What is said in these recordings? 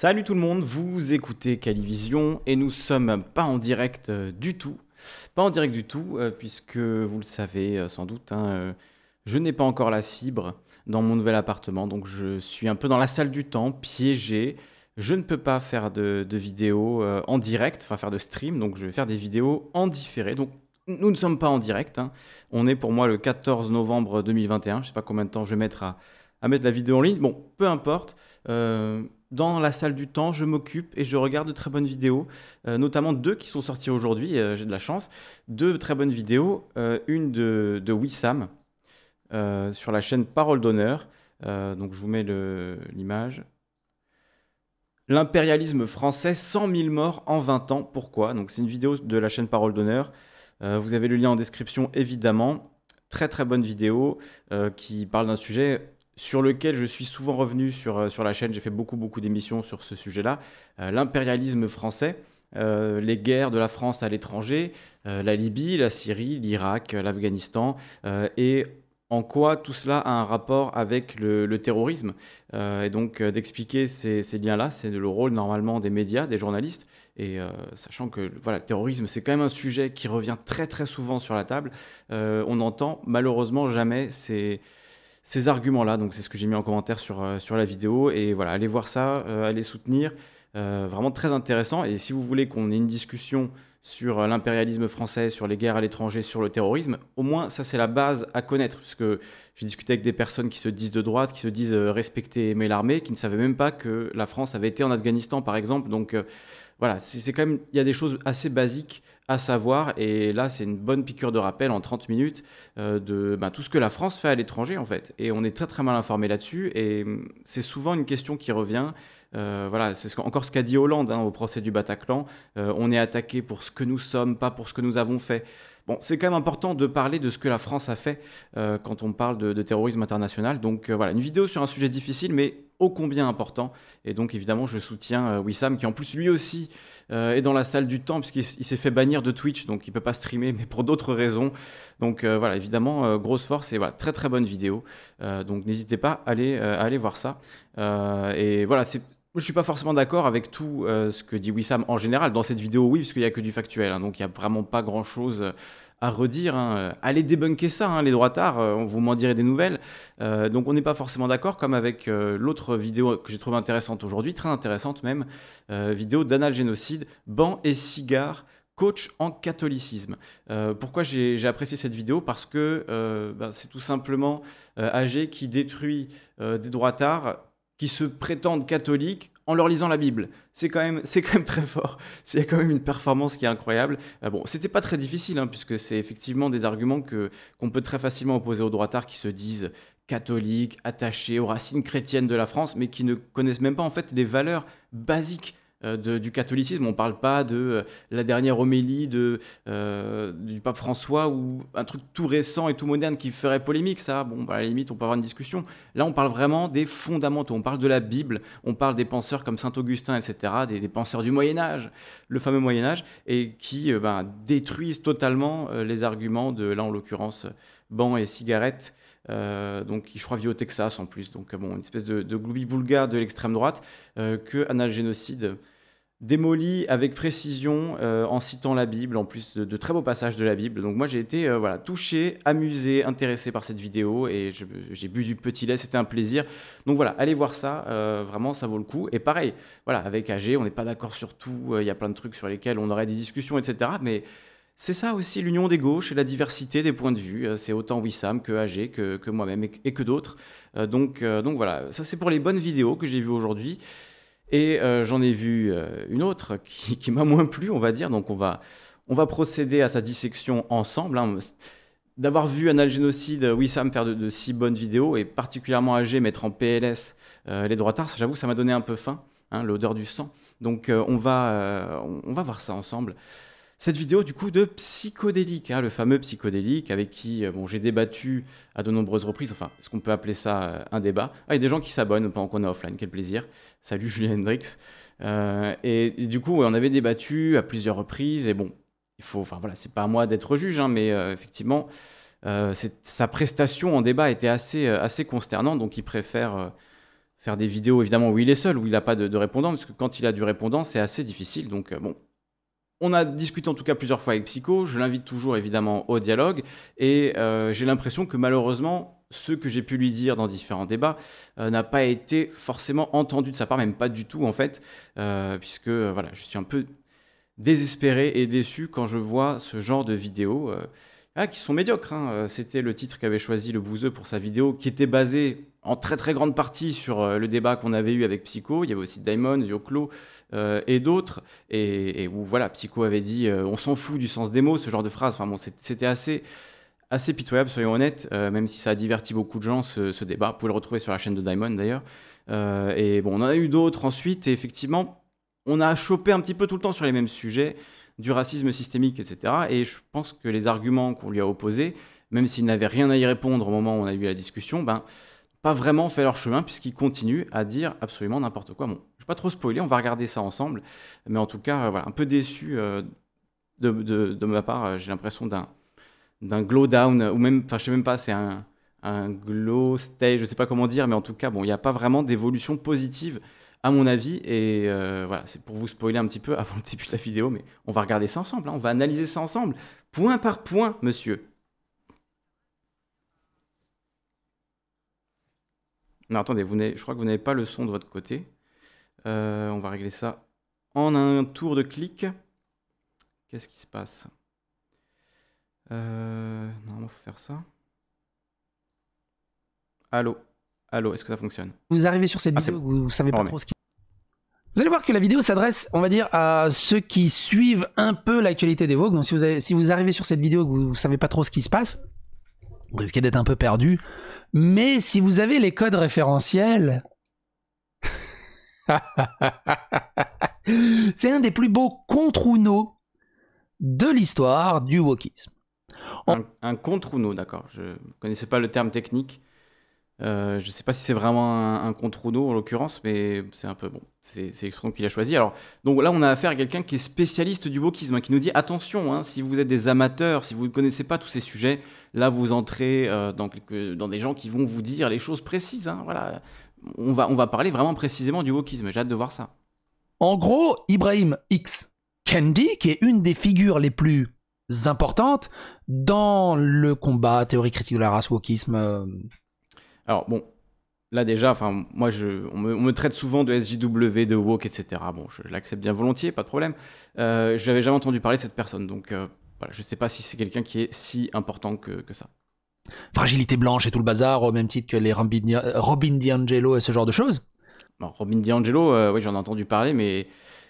Salut tout le monde, vous écoutez Calivision et nous sommes pas en direct euh, du tout. Pas en direct du tout, euh, puisque vous le savez euh, sans doute, hein, je n'ai pas encore la fibre dans mon nouvel appartement, donc je suis un peu dans la salle du temps, piégé. Je ne peux pas faire de, vidéo vidéos en direct, enfin faire de stream, donc je vais faire des vidéos en différé. Donc nous ne sommes pas en direct. Hein. On est pour moi le 14 novembre 2021. Je ne sais pas combien de temps je vais mettre à, mettre la vidéo en ligne. Bon, peu importe dans la salle du temps, je m'occupe et je regarde de très bonnes vidéos, euh, notamment deux qui sont sorties aujourd'hui, euh, j'ai de la chance, deux très bonnes vidéos, euh, une de, de Wissam sur la chaîne Parole d'honneur, donc je vous mets l'image. L'impérialisme français, 100 000 morts en 20 ans, pourquoi Donc c'est une vidéo de la chaîne Parole d'honneur, vous avez le lien en description évidemment, très très bonne vidéo qui parle d'un sujet sur lequel je suis souvent revenu sur, euh, sur la chaîne, j'ai fait beaucoup, beaucoup d'émissions sur ce sujet-là, euh, l'impérialisme français, euh, les guerres de la France à l'étranger, la Libye, la Syrie, l'Irak, l'Afghanistan, et en quoi tout cela a un rapport avec le, terrorisme. et donc d'expliquer ces, liens-là, c'est le rôle normalement des médias, des journalistes, et sachant que voilà, le terrorisme, c'est quand même un sujet qui revient très très souvent sur la table, on n'entend malheureusement jamais ces, ces arguments-là. Donc c'est ce que j'ai mis en commentaire sur, euh, sur la vidéo. Et voilà, allez voir ça, euh, allez soutenir. Euh, vraiment très intéressant. Et si vous voulez qu'on ait une discussion sur l'impérialisme français, sur les guerres à l'étranger, sur le terrorisme, au moins ça c'est la base à connaître. Parce que j'ai discuté avec des personnes qui se disent de droite, qui se disent respecter et aimer l'armée, qui ne savaient même pas que la France avait été en Afghanistan par exemple. Donc voilà, c'est quand même, il y a des choses assez basiques à savoir. Et là, c'est une bonne piqûre de rappel en 30 minutes euh, de bah, tout ce que la France fait à l'étranger, en fait. Et on est très, très mal informé là-dessus. Et hum, c'est souvent une question qui revient. Euh, voilà, c'est encore ce qu'a dit Hollande hein, au procès du Bataclan. Euh, on est attaqué pour ce que nous sommes, pas pour ce que nous avons fait. Bon, c'est quand même important de parler de ce que la France a fait euh, quand on parle de, terrorisme international. Donc euh, voilà, une vidéo sur un sujet difficile, mais ô combien important. Et donc évidemment, je soutiens euh, Wissam, qui en plus lui aussi est dans la salle du temps, puisqu'il s'est fait bannir de Twitch, donc il ne peut pas streamer, mais pour d'autres raisons. Donc voilà, évidemment, grosse force et voilà, très très bonne vidéo. donc n'hésitez pas aller, à aller voir ça. et voilà, c'est je ne suis pas forcément d'accord avec tout euh, ce que dit Wissam en général. Dans cette vidéo, oui, parce qu'il n'y a que du factuel, hein, donc il n'y a vraiment pas grand-chose euh, à redire. Hein. Allez débunker ça, hein, les droits euh, on vous m'en direz des nouvelles. donc on n'est pas forcément d'accord, comme avec l'autre vidéo que j'ai trouvé intéressante aujourd'hui, très intéressante même, vidéo d'anal génocide, ban et cigare coach en catholicisme. pourquoi j'ai apprécié cette vidéo Parce que ben, c'est tout simplement AG qui détruit des droits d'art qui se prétendent catholiques en leur lisant la Bible. C'est quand même, c'est quand même très fort. C'est quand même une performance qui est incroyable. Ah bon, c'était pas très difficile, hein, puisque c'est effectivement des arguments que qu'on peut très facilement opposer aux droitards qui se disent catholiques, attachés aux racines chrétiennes de la France, mais qui ne connaissent même pas en fait les valeurs basiques euh, du catholicisme. On ne parle pas de euh, la dernière homélie euh, du pape François ou un truc tout récent et tout moderne qui ferait polémique. Ça, bon, bah, à la limite, on peut avoir une discussion. Là, on parle vraiment des fondamentaux. On parle de la Bible, on parle des penseurs comme saint Augustin, etc., des, penseurs du Moyen Âge, le fameux Moyen Âge, et qui bah, détruisent totalement les arguments de, là en l'occurrence, bancs et cigarettes. Euh, donc, je crois vit au Texas en plus. Donc, euh, bon, une espèce de, de gloubi de l'extrême droite euh, que Anal Génocide démolit avec précision euh, en citant la Bible, en plus de, très beaux passages de la Bible. Donc, moi, j'ai été voilà, touché, amusé, intéressé par cette vidéo et j'ai bu du petit lait, c'était un plaisir. Donc, voilà, allez voir ça, vraiment, ça vaut le coup. Et pareil, voilà, avec AG, on n'est pas d'accord sur tout, il y a plein de trucs sur lesquels on aurait des discussions, etc. Mais c'est ça aussi l'union des gauches et la diversité des points de vue. Euh, c'est autant Wissam que AG, que, moi-même et, que d'autres. Euh, donc, euh, donc voilà, ça c'est pour les bonnes vidéos que j'ai vues aujourd'hui. Et j'en ai vu une autre qui, m'a moins plu, on va dire. Donc on va, procéder à sa dissection ensemble. Hein. D'avoir vu Analgénocide, Génocide, Wissam faire de, si bonnes vidéos et particulièrement AG mettre en PLS les droits d'art, j'avoue, ça m'a donné un peu faim, hein, l'odeur du sang. Donc on, va voir ça ensemble cette vidéo du coup de psychodélique, hein, le fameux psychodélique avec qui euh, bon, j'ai débattu à de nombreuses reprises, enfin, ce qu'on peut appeler ça euh, un débat Ah, il y a des gens qui s'abonnent pendant qu'on est offline, quel plaisir. Salut Julien Hendrix. Euh, et, du coup, on avait débattu à plusieurs reprises, et bon, il faut, enfin voilà, c'est pas à moi d'être juge, hein, mais effectivement, sa prestation en débat était assez, assez consternante, donc il préfère faire des vidéos évidemment où il est seul, où il n'a pas de, de répondant, parce que quand il a du répondant, c'est assez difficile, donc bon, on a discuté en tout cas plusieurs fois avec Psycho, je l'invite toujours évidemment au dialogue, et euh, j'ai l'impression que malheureusement, ce que j'ai pu lui dire dans différents débats euh, n'a pas été forcément entendu de sa part, même pas du tout en fait, euh, puisque voilà, je suis un peu désespéré et déçu quand je vois ce genre de vidéos. Ah, qui sont médiocres. Hein. C'était le titre qu'avait choisi le Bouzeux pour sa vidéo, qui était basé en très très grande partie sur euh, le débat qu'on avait eu avec Psycho. Il y avait aussi Diamond, Yoclo euh, et d'autres, et, où voilà, Psycho avait dit euh, on s'en fout du sens des mots, ce genre de phrase. Enfin bon, c'était assez assez pitoyable, soyons honnêtes, même si ça a diverti beaucoup de gens ce, débat. Vous pouvez le retrouver sur la chaîne de Diamond d'ailleurs. et bon, on en a eu d'autres ensuite, et effectivement, on a chopé un petit peu tout le temps sur les mêmes sujets, du racisme systémique, etc. Et je pense que les arguments qu'on lui a opposés, même s'il n'avait rien à y répondre au moment où on a eu la discussion, ben pas vraiment fait leur chemin puisqu'ils continuent à dire absolument n'importe quoi. Bon, je vais pas trop spoiler, on va regarder ça ensemble, mais en tout cas, euh, voilà, un peu déçu euh, de, ma part, euh, j'ai l'impression d'un d'un glow down ou même, enfin, je sais même pas, c'est un un glow stage, je sais pas comment dire, mais en tout cas, bon, il n'y a pas vraiment d'évolution positive à mon avis. Et voilà, c'est pour vous spoiler un petit peu avant le début de la vidéo, mais on va regarder ça ensemble, hein. on va analyser ça ensemble, point par point, monsieur. Non, attendez, je crois que vous n'avez pas le son de votre côté. Euh, on va régler ça en un tour de clic. Qu'est-ce qui se passe Normalement, il faut faire ça. Allô Allô, est-ce que ça fonctionne Vous arrivez sur cette ah, vidéo, vous savez pas oh, trop ce qui... Vous allez voir que la vidéo s'adresse, on va dire, à ceux qui suivent un peu l'actualité des Vogue. Donc si vous, si vous arrivez sur cette vidéo et que vous ne savez pas trop ce qui se passe, vous risquez d'être un peu perdu. Mais si vous avez les codes référentiels, c'est un des plus beaux contre-uno de l'histoire du wokisme. Un, contre-uno, d'accord. Je ne connaissais pas le terme technique. Euh, je ne sais pas si c'est vraiment un, contre Renault en l'occurrence, mais c'est un peu bon. C'est l'expression qu'il a choisi. Alors, donc là, on a affaire à quelqu'un qui est spécialiste du wokisme, hein, qui nous dit attention, hein, si vous êtes des amateurs, si vous ne connaissez pas tous ces sujets, là, vous entrez euh, dans, des gens qui vont vous dire les choses précises. Hein, voilà. on, va, on va parler vraiment précisément du wokisme. J'ai hâte de voir ça. En gros, Ibrahim X Kendi, qui est une des figures les plus importantes dans le combat théorie critique de la race wokisme. Euh, alors bon, là déjà, enfin moi je, on me, traite souvent de SJW, de woke, etc. Bon, je l'accepte bien volontiers, pas de problème. Euh, je n'avais jamais entendu parler de cette personne, donc euh, je ne sais pas si c'est quelqu'un qui est si important que, ça. Fragilité blanche et tout le bazar, au même titre que les euh, Robin, D'Angelo DiAngelo et ce genre de choses. Robin DiAngelo, oui j'en ai entendu parler, mais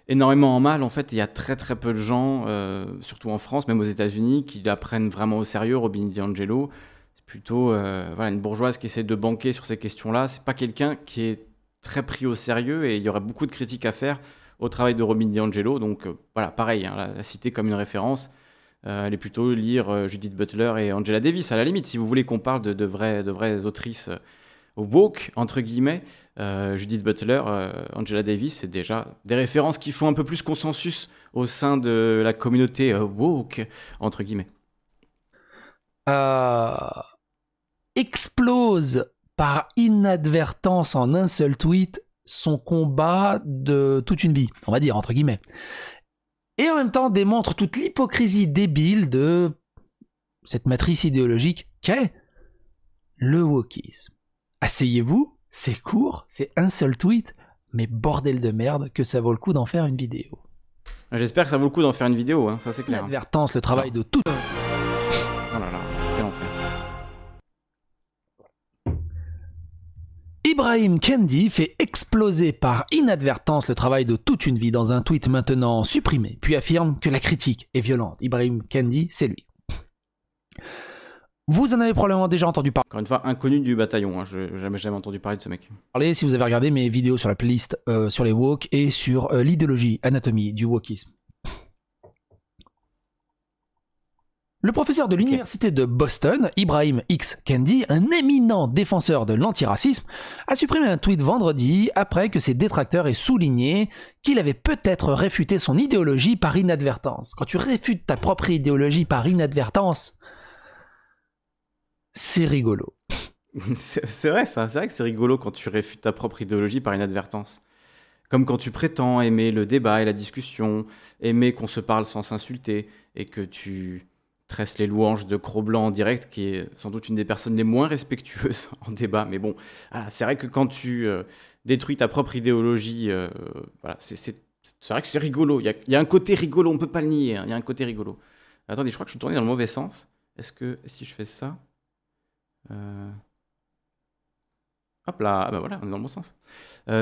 énormément en mal en fait. Il y a très très peu de gens, surtout en France, même aux États-Unis, qui la prennent vraiment au sérieux. Robin DiAngelo plutôt euh, voilà, une bourgeoise qui essaie de banquer sur ces questions-là. C'est pas quelqu'un qui est très pris au sérieux et il y aurait beaucoup de critiques à faire au travail de Robin DiAngelo. Donc euh, voilà, pareil, hein, la, citer comme une référence. Euh, est plutôt lire euh, Judith Butler et Angela Davis, à la limite, si vous voulez qu'on parle de, de, vraies, de vraies autrices woke, entre guillemets. Judith Butler, Angela Davis, c'est déjà des références qui font un peu plus consensus au sein de la communauté woke, entre guillemets. Euh explose par inadvertance en un seul tweet son combat de toute une vie, on va dire, entre guillemets. Et en même temps démontre toute l'hypocrisie débile de cette matrice idéologique qu'est le wokisme. Asseyez-vous, c'est court, c'est un seul tweet, mais bordel de merde que ça vaut le coup d'en faire une vidéo. J'espère que ça vaut le coup d'en faire une vidéo, hein, ça c'est clair. L'advertance, le travail ah. de tout... Ibrahim Kendi fait exploser par inadvertance le travail de toute une vie dans un tweet maintenant supprimé, puis affirme que la critique est violente. Ibrahim Kendi, c'est lui. Vous en avez probablement déjà entendu parler. Encore une fois, inconnu du bataillon, hein. je n'ai jamais, entendu parler de ce mec. Parlez si vous avez regardé mes vidéos sur la playlist euh, sur les woke et sur euh, l'idéologie, anatomie du wokisme. Le professeur de l'université de Boston, Ibrahim X. Kendi, un éminent défenseur de l'antiracisme, a supprimé un tweet vendredi après que ses détracteurs aient souligné qu'il avait peut-être réfuté son idéologie par inadvertance. Quand tu réfutes ta propre idéologie par inadvertance, c'est rigolo. c'est vrai ça, c'est vrai que c'est rigolo quand tu réfutes ta propre idéologie par inadvertance. Comme quand tu prétends aimer le débat et la discussion, aimer qu'on se parle sans s'insulter et que tu tresse les louanges de Cro-Blanc en direct, qui est sans doute une des personnes les moins respectueuses en débat. Mais bon, ah, c'est vrai que quand tu euh, détruis ta propre idéologie, euh, c'est vrai que c'est rigolo. Il y a, un côté rigolo, on peut pas le nier. Hein, il y a un côté rigolo. Attendez, je crois que je suis tourné dans le mauvais sens. Est-ce que si je fais ça. Euh, hop là, ah bah voilà, on est dans le bon sens.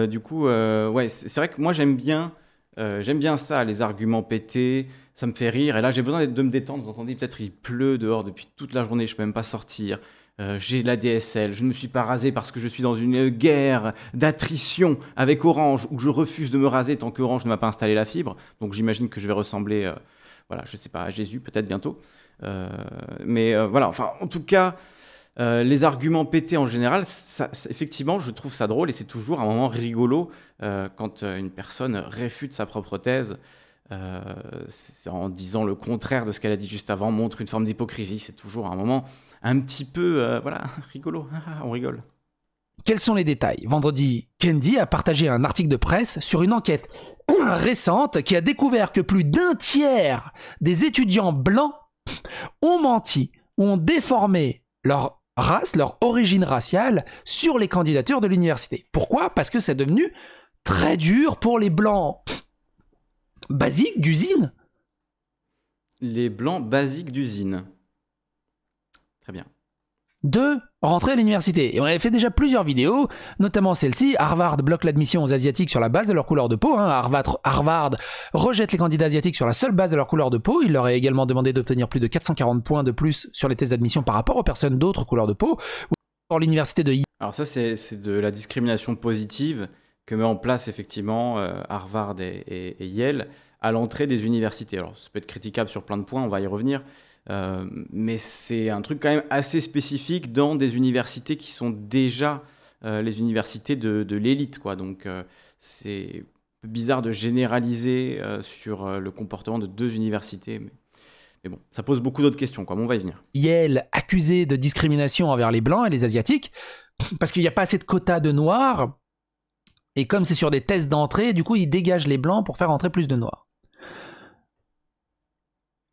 du coup, ouais, c'est vrai que moi j'aime bien euh, j'aime bien ça, les arguments pétés, ça me fait rire. Et là, j'ai besoin de me détendre. Vous entendez, peut-être il pleut dehors depuis toute la journée, je ne peux même pas sortir. Euh, j'ai la DSL, je ne me suis pas rasé parce que je suis dans une guerre d'attrition avec Orange, où je refuse de me raser tant qu'Orange ne m'a pas installé la fibre. Donc j'imagine que je vais ressembler, euh, voilà, je sais pas, à Jésus peut-être bientôt. mais voilà, enfin, en tout cas, euh, les arguments pétés en général, effectivement, je trouve ça drôle et c'est toujours un moment rigolo euh, quand euh, une personne réfute sa propre thèse en disant le contraire de ce qu'elle a dit juste avant, montre une forme d'hypocrisie. C'est toujours un moment un petit peu, voilà, rigolo. Ah, on rigole. Quels sont les détails Vendredi, Candy a partagé un article de presse sur une enquête récente qui a découvert que plus d'un tiers des étudiants blancs ont menti, ont déformé leur race, leur origine raciale sur les candidatures de l'université. Pourquoi Parce que c'est devenu très dur pour les blancs basiques d'usine. Les blancs basiques d'usine. Très bien de rentrer à l'université. Et on avait fait déjà plusieurs vidéos, notamment celle-ci, Harvard bloque l'admission aux Asiatiques sur la base de leur couleur de peau. Hein. Harvard, rejette les candidats asiatiques sur la seule base de leur couleur de peau. Il leur a également demandé d'obtenir plus de 440 points de plus sur les tests d'admission par rapport aux personnes d'autres couleurs de peau. Pour l'université de... Alors ça, c'est de la discrimination positive que met en place effectivement euh, Harvard et Yale à l'entrée des universités. Alors ça peut être critiquable sur plein de points, on va y revenir, euh, mais c'est un truc quand même assez spécifique dans des universités qui sont déjà euh, les universités de, l'élite. Quoi. Donc euh, c'est bizarre de généraliser sur le comportement de deux universités. Mais... Mais bon, ça pose beaucoup d'autres questions, quoi. on va y venir. Yale, accusé de discrimination envers les Blancs et les Asiatiques, parce qu'il n'y a pas assez de quotas de Noirs, et comme c'est sur des tests d'entrée, du coup, ils dégagent les Blancs pour faire entrer plus de Noirs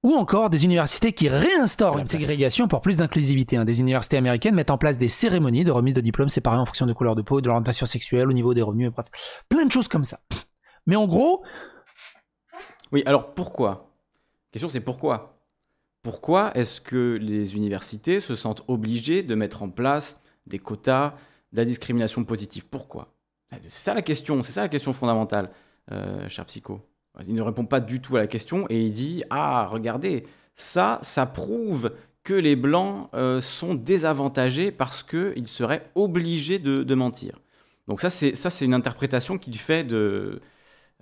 ou encore des universités qui réinstaurent une ségrégation pour plus d'inclusivité. Hein. Des universités américaines mettent en place des cérémonies de remise de diplômes séparés en fonction de couleur de peau, de l'orientation sexuelle, au niveau des revenus, et bref, plein de choses comme ça. Mais en gros... Oui, alors pourquoi La question c'est pourquoi Pourquoi est-ce que les universités se sentent obligées de mettre en place des quotas, de la discrimination positive Pourquoi C'est ça la question, c'est ça la question fondamentale, euh, cher psycho. Il ne répond pas du tout à la question et il dit Ah, regardez, ça, ça prouve que les blancs euh, sont désavantagés parce qu'ils seraient obligés de, mentir. Donc ça, c'est une interprétation qu'il fait de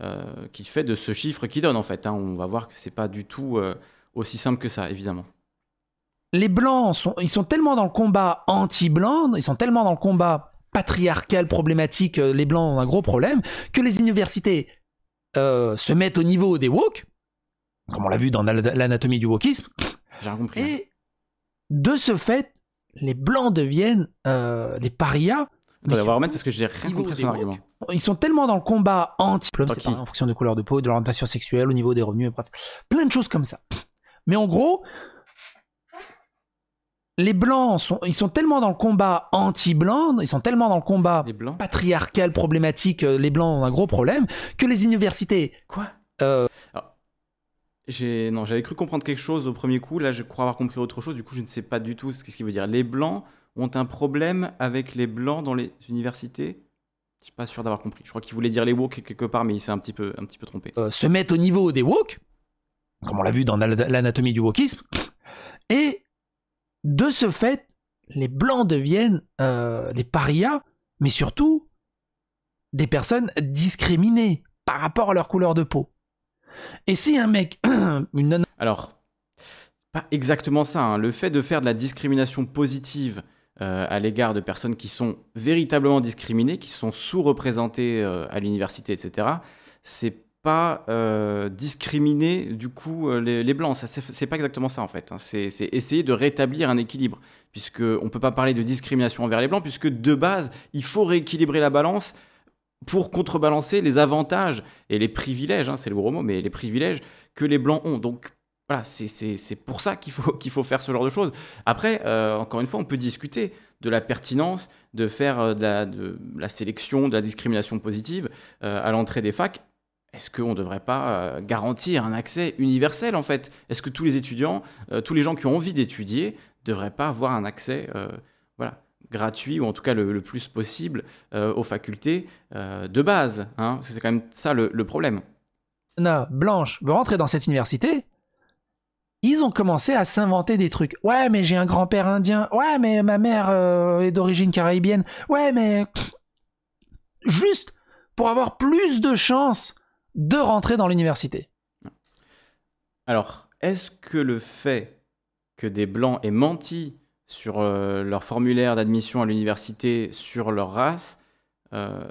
euh, fait de ce chiffre qu'il donne en fait. Hein. On va voir que ce n'est pas du tout euh, aussi simple que ça, évidemment. Les blancs ils sont tellement dans le combat anti-blanc, ils sont tellement dans le combat patriarcal problématique, les blancs ont un gros problème, que les universités euh, se mettent au niveau des woke, comme on l'a vu dans l'anatomie du wokisme. J'ai compris. Et de ce fait, les blancs deviennent euh, les parias. on va remettre parce que j'ai rien compris son argument. Ils sont tellement dans le combat anti en fonction de couleur de peau, de l'orientation sexuelle, au niveau des revenus, et bref, plein de choses comme ça. Mais en gros, les blancs sont, ils sont tellement dans le combat anti-blanc, ils sont tellement dans le combat patriarcal problématique, euh, les blancs ont un gros problème, que les universités. Quoi euh... Ah. non, j'avais cru comprendre quelque chose au premier coup. Là, je crois avoir compris autre chose. Du coup, je ne sais pas du tout ce qu'il veut dire. Les blancs ont un problème avec les blancs dans les universités. Je suis pas sûr d'avoir compris. Je crois qu'il voulait dire les woke quelque part, mais il s'est un petit peu, un petit peu trompé. Euh, se mettre au niveau des woke, comme on l'a vu dans l'anatomie du wokisme, et de ce fait, les Blancs deviennent euh, les parias, mais surtout des personnes discriminées par rapport à leur couleur de peau. Et si un mec, une Alors, pas exactement ça. Hein. Le fait de faire de la discrimination positive euh, à l'égard de personnes qui sont véritablement discriminées, qui sont sous-représentées euh, à l'université, etc., c'est pas euh, discriminer du coup euh, les, blancs. Ça, c'est pas exactement ça en fait. Hein. C'est essayer de rétablir un équilibre, puisque on peut pas parler de discrimination envers les blancs, puisque de base, il faut rééquilibrer la balance pour contrebalancer les avantages et les privilèges, hein, c'est le gros mot, mais les privilèges que les blancs ont. Donc voilà, c'est pour ça qu'il faut, qu'il faut faire ce genre de choses. Après, euh, encore une fois, on peut discuter de la pertinence de faire de la, sélection, de la discrimination positive à l'entrée des facs est-ce qu'on ne devrait pas euh, garantir un accès universel en fait Est-ce que tous les étudiants, euh, tous les gens qui ont envie d'étudier, devraient pas avoir un accès euh, voilà, gratuit ou en tout cas le, plus possible aux facultés de base hein Parce que c'est quand même ça le, problème. Non, Blanche veut rentrer dans cette université. Ils ont commencé à s'inventer des trucs. Ouais, mais j'ai un grand-père indien. Ouais, mais ma mère est d'origine caraïbienne. Ouais, mais... Juste pour avoir plus de chances de rentrer dans l'université. Alors, est-ce que le fait que des Blancs aient menti sur euh, leur formulaire d'admission à l'université, sur leur race, euh,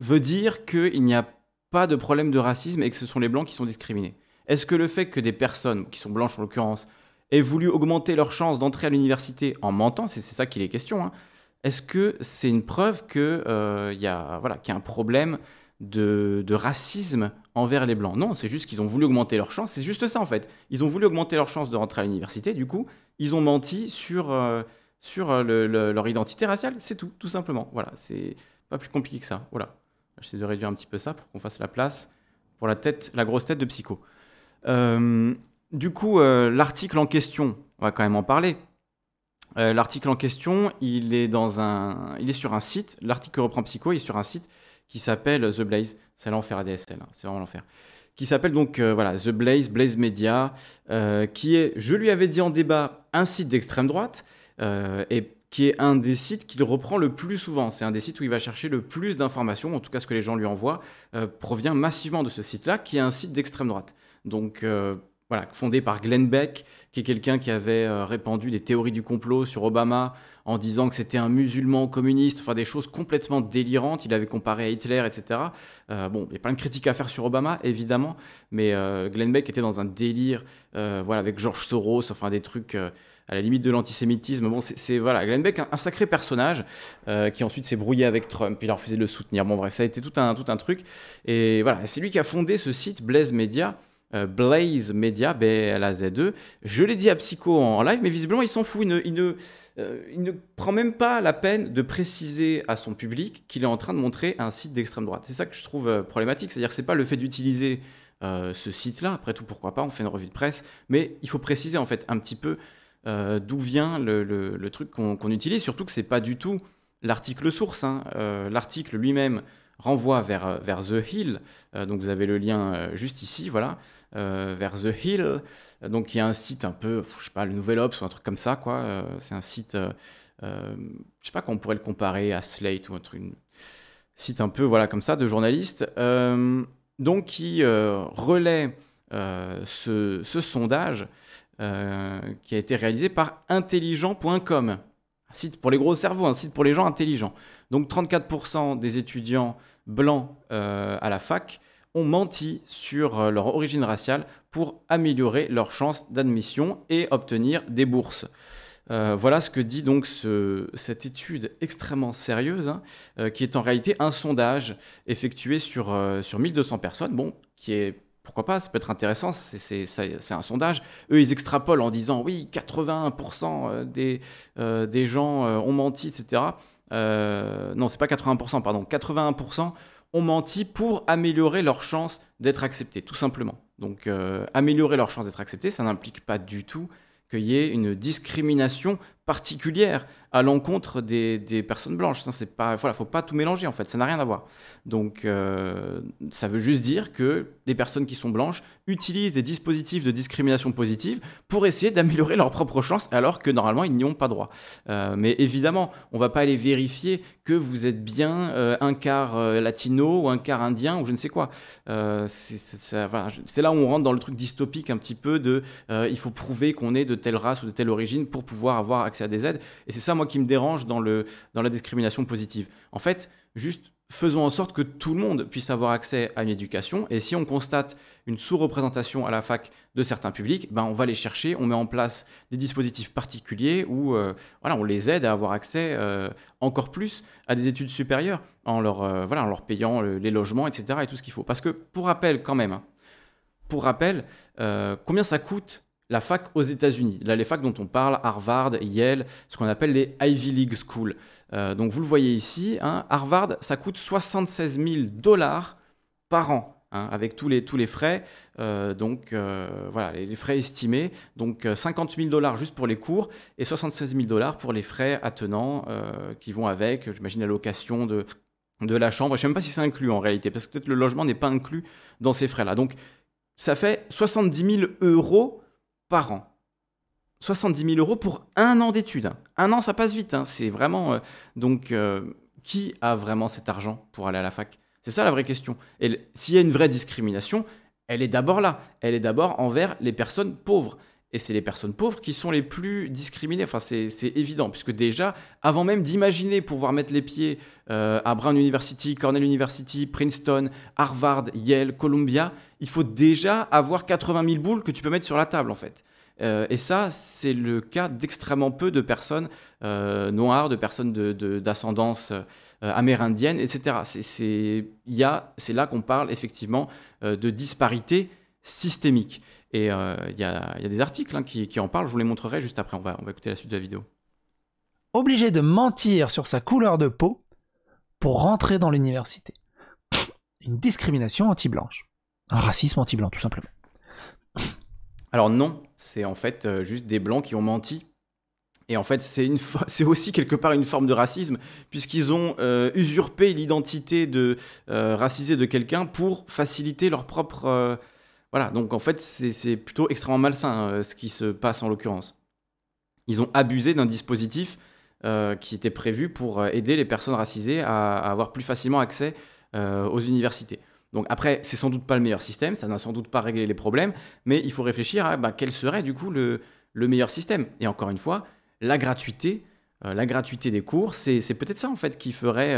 veut dire qu'il n'y a pas de problème de racisme et que ce sont les Blancs qui sont discriminés Est-ce que le fait que des personnes, qui sont blanches en l'occurrence, aient voulu augmenter leur chance d'entrer à l'université en mentant, c'est ça qui est question, hein, est-ce que c'est une preuve qu'il euh, y, voilà, qu'il y a un problème de, racisme envers les blancs. Non, c'est juste qu'ils ont voulu augmenter leur chance. C'est juste ça en fait. Ils ont voulu augmenter leur chances de rentrer à l'université. Du coup, ils ont menti sur, euh, sur euh, leur identité raciale. C'est tout, tout simplement. Voilà, c'est pas plus compliqué que ça. Voilà. J'essaie de réduire un petit peu ça pour qu'on fasse la place pour la tête, la grosse tête de psycho. Euh, du coup, l'article en question, on va quand même en parler. l'article en question, il est dans un, il est sur un site. L'article que reprend Psycho est sur un site qui s'appelle euh, The Blaze. C'est l'enfer ADSL, DSL, hein, c'est vraiment l'enfer. Qui s'appelle donc euh, voilà The Blaze, Blaze Media, euh, qui est, je lui avais dit en débat, un site d'extrême droite, et qui est un des sites qu'il reprend le plus souvent. C'est un des sites où il va chercher le plus d'informations, en tout cas ce que les gens lui envoient, provient massivement de ce site-là, qui est un site d'extrême droite. Donc voilà, fondé par Glenn Beck, qui est quelqu'un qui avait répandu des théories du complot sur Obama en disant que c'était un musulman communiste, enfin des choses complètement délirantes. Il avait comparé à Hitler, etc. Euh, bon, il y a plein de critiques à faire sur Obama, évidemment, mais euh, Glenn Beck était dans un délire, euh, voilà, avec George Soros, enfin des trucs à la limite de l'antisémitisme. Bon, c'est voilà, Glenn Beck, un, sacré personnage qui ensuite s'est brouillé avec Trump, il a refusé de le soutenir. Bon, bref, ça a été tout un, tout un truc. Et voilà, c'est lui qui a fondé ce site Blaze Media. Blaze Media, B-L-A-Z-E. Je l'ai dit à Psycho en live, mais visiblement, il s'en fout. il euh, il ne prend même pas la peine de préciser à son public qu'il est en train de montrer un site d'extrême droite. C'est ça que je trouve euh, problématique, c'est-à-dire que c'est pas le fait d'utiliser euh, ce site-là, après tout pourquoi pas, on fait une revue de presse, mais il faut préciser en fait un petit peu d'où vient le, truc qu'on utilise, surtout que c'est pas du tout l'article source, hein. l'article lui-même renvoie vers, vers The Hill, donc vous avez le lien juste ici, voilà, vers The Hill, donc il y a un site un peu, je sais pas, le Nouvel Ops ou un truc comme ça, quoi. Euh, c'est un site, je euh, euh, je sais pas qu'on pourrait le comparer à Slate ou un truc, une... site un peu, voilà, comme ça, de journalistes, donc qui relaie ce, ce, sondage qui a été réalisé par intelligent.com. Un site pour les gros cerveaux, un site pour les gens intelligents. Donc 34% des étudiants blancs à la fac ont menti sur euh, leur origine raciale pour améliorer leurs chances d'admission et obtenir des bourses. Euh, voilà ce que dit donc cette étude extrêmement sérieuse, hein, euh, qui est en réalité un sondage effectué sur, sur 1200 personnes, bon, qui est pourquoi pas, ça peut être intéressant, c'est un sondage. Eux, ils extrapolent en disant oui, 81% des, gens ont menti, etc. non, c'est pas 80%, pardon, 81% ont menti pour améliorer leur chance d'être acceptés, tout simplement. Donc euh, améliorer leur chance d'être acceptés, ça n'implique pas du tout qu'il y ait une discrimination particulière à l'encontre des, des, personnes blanches. Ça, c'est pas, voilà, faut pas tout mélanger en fait. Ça n'a rien à voir. Donc, euh, ça veut juste dire que les personnes qui sont blanches utilisent des dispositifs de discrimination positive pour essayer d'améliorer leurs propres chances, alors que normalement ils n'y ont pas droit. Euh, mais évidemment, on va pas aller vérifier que vous êtes bien euh, un quart latino ou un quart indien ou je ne sais quoi. c'est là où on rentre dans le truc dystopique un petit peu de, il faut prouver qu'on est de telle race ou de telle origine pour pouvoir avoir accès à des aides. Et c'est ça moi, qui me dérange dans, le, dans la discrimination positive. En fait, juste faisons en sorte que tout le monde puisse avoir accès à une éducation. Et si on constate une sous-représentation à la fac de certains publics, ben on va les chercher, on met en place des dispositifs particuliers où euh, voilà, on les aide à avoir accès euh, encore plus à des études supérieures en leur, euh, voilà, en leur payant les logements, etc. et tout ce qu'il faut. Parce que, pour rappel quand même, hein, pour rappel, combien ça coûte la fac aux États-Unis. Là, les facs dont on parle, Harvard, Yale, ce qu'on appelle les Ivy League Schools. Euh, donc, vous le voyez ici, hein, Harvard, ça coûte 76 000 dollars par an. Hein, avec tous les, tous les frais, euh, donc euh, voilà, les, frais estimés, donc 50 000 dollars juste pour les cours et 76 000 dollars pour les frais attenants qui vont avec, j'imagine la location de, de la chambre. Je ne sais même pas si c'est inclus en réalité, parce que peut-être le logement n'est pas inclus dans ces frais-là. Donc ça fait 70 000 euros par an. 70 000 euros pour un an d'études. Un an, ça passe vite. Hein. C'est vraiment. Euh, donc, euh, qui a vraiment cet argent pour aller à la fac C'est ça la vraie question. Et s'il y a une vraie discrimination, elle est d'abord là. Elle est d'abord envers les personnes pauvres. Et c'est les personnes pauvres qui sont les plus discriminées. Enfin, c'est évident, puisque déjà, avant même d'imaginer pouvoir mettre les pieds euh, à Brown University, Cornell University, Princeton, Harvard, Yale, Columbia, il faut déjà avoir 80 000 boules que tu peux mettre sur la table, en fait. Euh, et ça, c'est le cas d'extrêmement peu de personnes euh, noires, de personnes d'ascendance amérindienne, etc. C'est là qu'on parle effectivement de disparité systémique. Et euh, il y, a des articles hein, qui, en parlent, je vous les montrerai juste après, on va, on va écouter la suite de la vidéo. Obligé de mentir sur sa couleur de peau pour rentrer dans l'université. Une discrimination anti-blanche. Un racisme anti-blanc, tout simplement. Alors non, c'est en fait euh, juste des blancs qui ont menti. Et en fait, c'est, une c'est aussi quelque part une forme de racisme, puisqu'ils ont euh, usurpé l'identité de racisé de quelqu'un pour faciliter leur propre voilà, donc en fait, c'est plutôt extrêmement malsain euh, ce qui se passe en l'occurrence. Ils ont abusé d'un dispositif euh, qui était prévu pour euh, aider les personnes racisées à, avoir plus facilement accès aux universités. Donc après, c'est sans doute pas le meilleur système, ça n'a sans doute pas réglé les problèmes, mais il faut réfléchir à bah, quel serait du coup le, le, meilleur système. Et encore une fois, la gratuité, la gratuité des cours, c'est peut-être ça en fait qui ferait,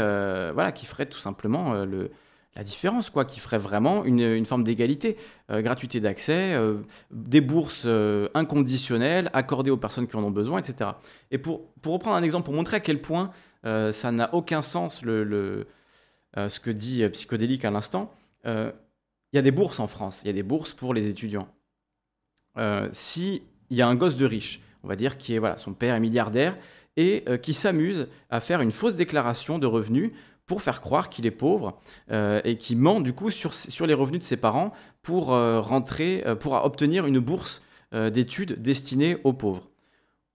voilà, qui ferait tout simplement le, la différence, quoi, qui ferait vraiment une, forme d'égalité, euh, gratuité d'accès, euh, des bourses euh, inconditionnelles accordées aux personnes qui en ont besoin, etc. Et pour, reprendre un exemple, pour montrer à quel point ça n'a aucun sens le, ce que dit Psychodélique à l'instant, il y a des bourses en France, il y a des bourses pour les étudiants. si il y a un gosse de riche, on va dire, qui est, voilà, son père est milliardaire, et qui s'amuse à faire une fausse déclaration de revenus pour faire croire qu'il est pauvre euh, et qui ment du coup sur, sur, les revenus de ses parents pour euh, rentrer, euh, pour obtenir une bourse d'études destinée aux pauvres.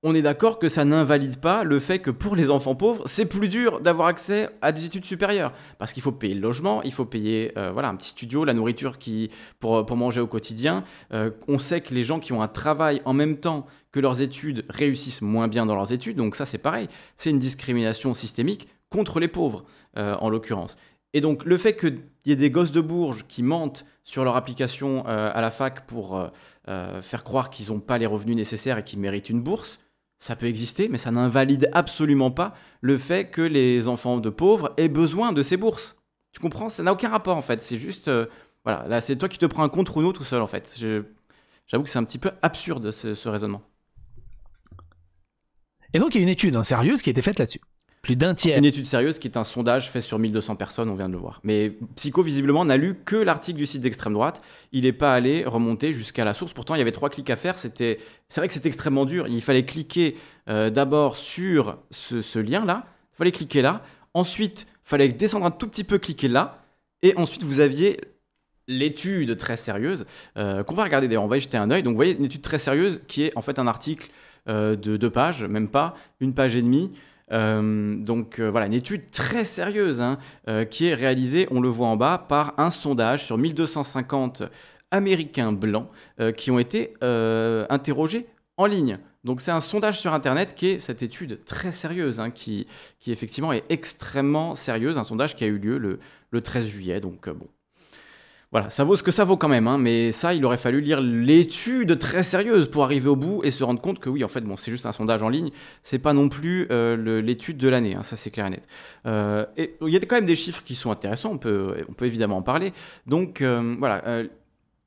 On est d'accord que ça n'invalide pas le fait que pour les enfants pauvres, c'est plus dur d'avoir accès à des études supérieures. Parce qu'il faut payer le logement, il faut payer voilà, un petit studio, la nourriture qui, pour, pour manger au quotidien. on sait que les gens qui ont un travail en même temps que leurs études réussissent moins bien dans leurs études. Donc ça, c'est pareil. C'est une discrimination systémique contre les pauvres, euh, en l'occurrence. Et donc le fait qu'il y ait des gosses de Bourges qui mentent sur leur application euh, à la fac pour euh, faire croire qu'ils n'ont pas les revenus nécessaires et qu'ils méritent une bourse, ça peut exister, mais ça n'invalide absolument pas le fait que les enfants de pauvres aient besoin de ces bourses. Tu comprends Ça n'a aucun rapport en fait. C'est juste, voilà, là c'est toi qui te prends un contre nous tout seul en fait. J'avoue que c'est un petit peu absurde ce, raisonnement. Et donc il y a une étude hein, sérieuse qui a été faite là-dessus. Plus Une étude sérieuse qui est un sondage fait sur 1200 personnes, on vient de le voir. Mais Psycho, visiblement, n'a lu que l'article du site d'extrême droite. Il n'est pas allé remonter jusqu'à la source. Pourtant, il y avait trois clics à faire. C'était, c'est vrai que c'était extrêmement dur. Il fallait cliquer euh, d'abord sur ce, lien-là. Il fallait cliquer là. Ensuite, il fallait descendre un tout petit peu, cliquer là. Et ensuite, vous aviez l'étude très sérieuse euh, qu'on va regarder d'ailleurs. On va y jeter un œil. Donc, vous voyez, une étude très sérieuse qui est en fait un article euh, de deux pages, même pas, une page et demie. Euh, donc euh, voilà, une étude très sérieuse hein, euh, qui est réalisée, on le voit en bas, par un sondage sur 1250 Américains blancs qui ont été interrogés en ligne. Donc c'est un sondage sur Internet qui est cette étude très sérieuse, hein, qui, qui effectivement est extrêmement sérieuse, un sondage qui a eu lieu le, le 13 juillet, donc bon, voilà, ça vaut ce que ça vaut quand même, hein, mais ça, il aurait fallu lire l'étude très sérieuse pour arriver au bout et se rendre compte que oui, en fait, bon, c'est juste un sondage en ligne, c'est pas non plus euh, l'étude de l'année, hein, ça c'est clair et net. Euh, et il y a quand même des chiffres qui sont intéressants, on peut, on peut évidemment en parler. Donc euh, voilà,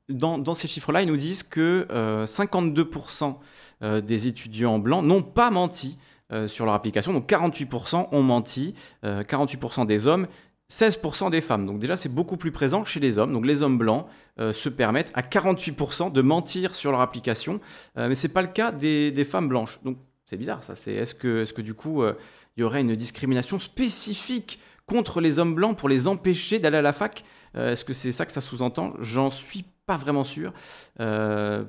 dans, ces chiffres-là, ils nous disent que 52% des étudiants blancs n'ont pas menti sur leur application. Donc 48% ont menti, 48% des hommes 16% des femmes. Donc déjà, c'est beaucoup plus présent chez les hommes. Donc les hommes blancs euh, se permettent à 48% de mentir sur leur application, euh, mais ce n'est pas le cas des, femmes blanches. Donc c'est bizarre ça. C'est, est-ce, que, est que du coup, euh, il y aurait une discrimination spécifique contre les hommes blancs pour les empêcher d'aller à la fac Est-ce que c'est ça que ça sous-entend J'en suis pas vraiment sûr,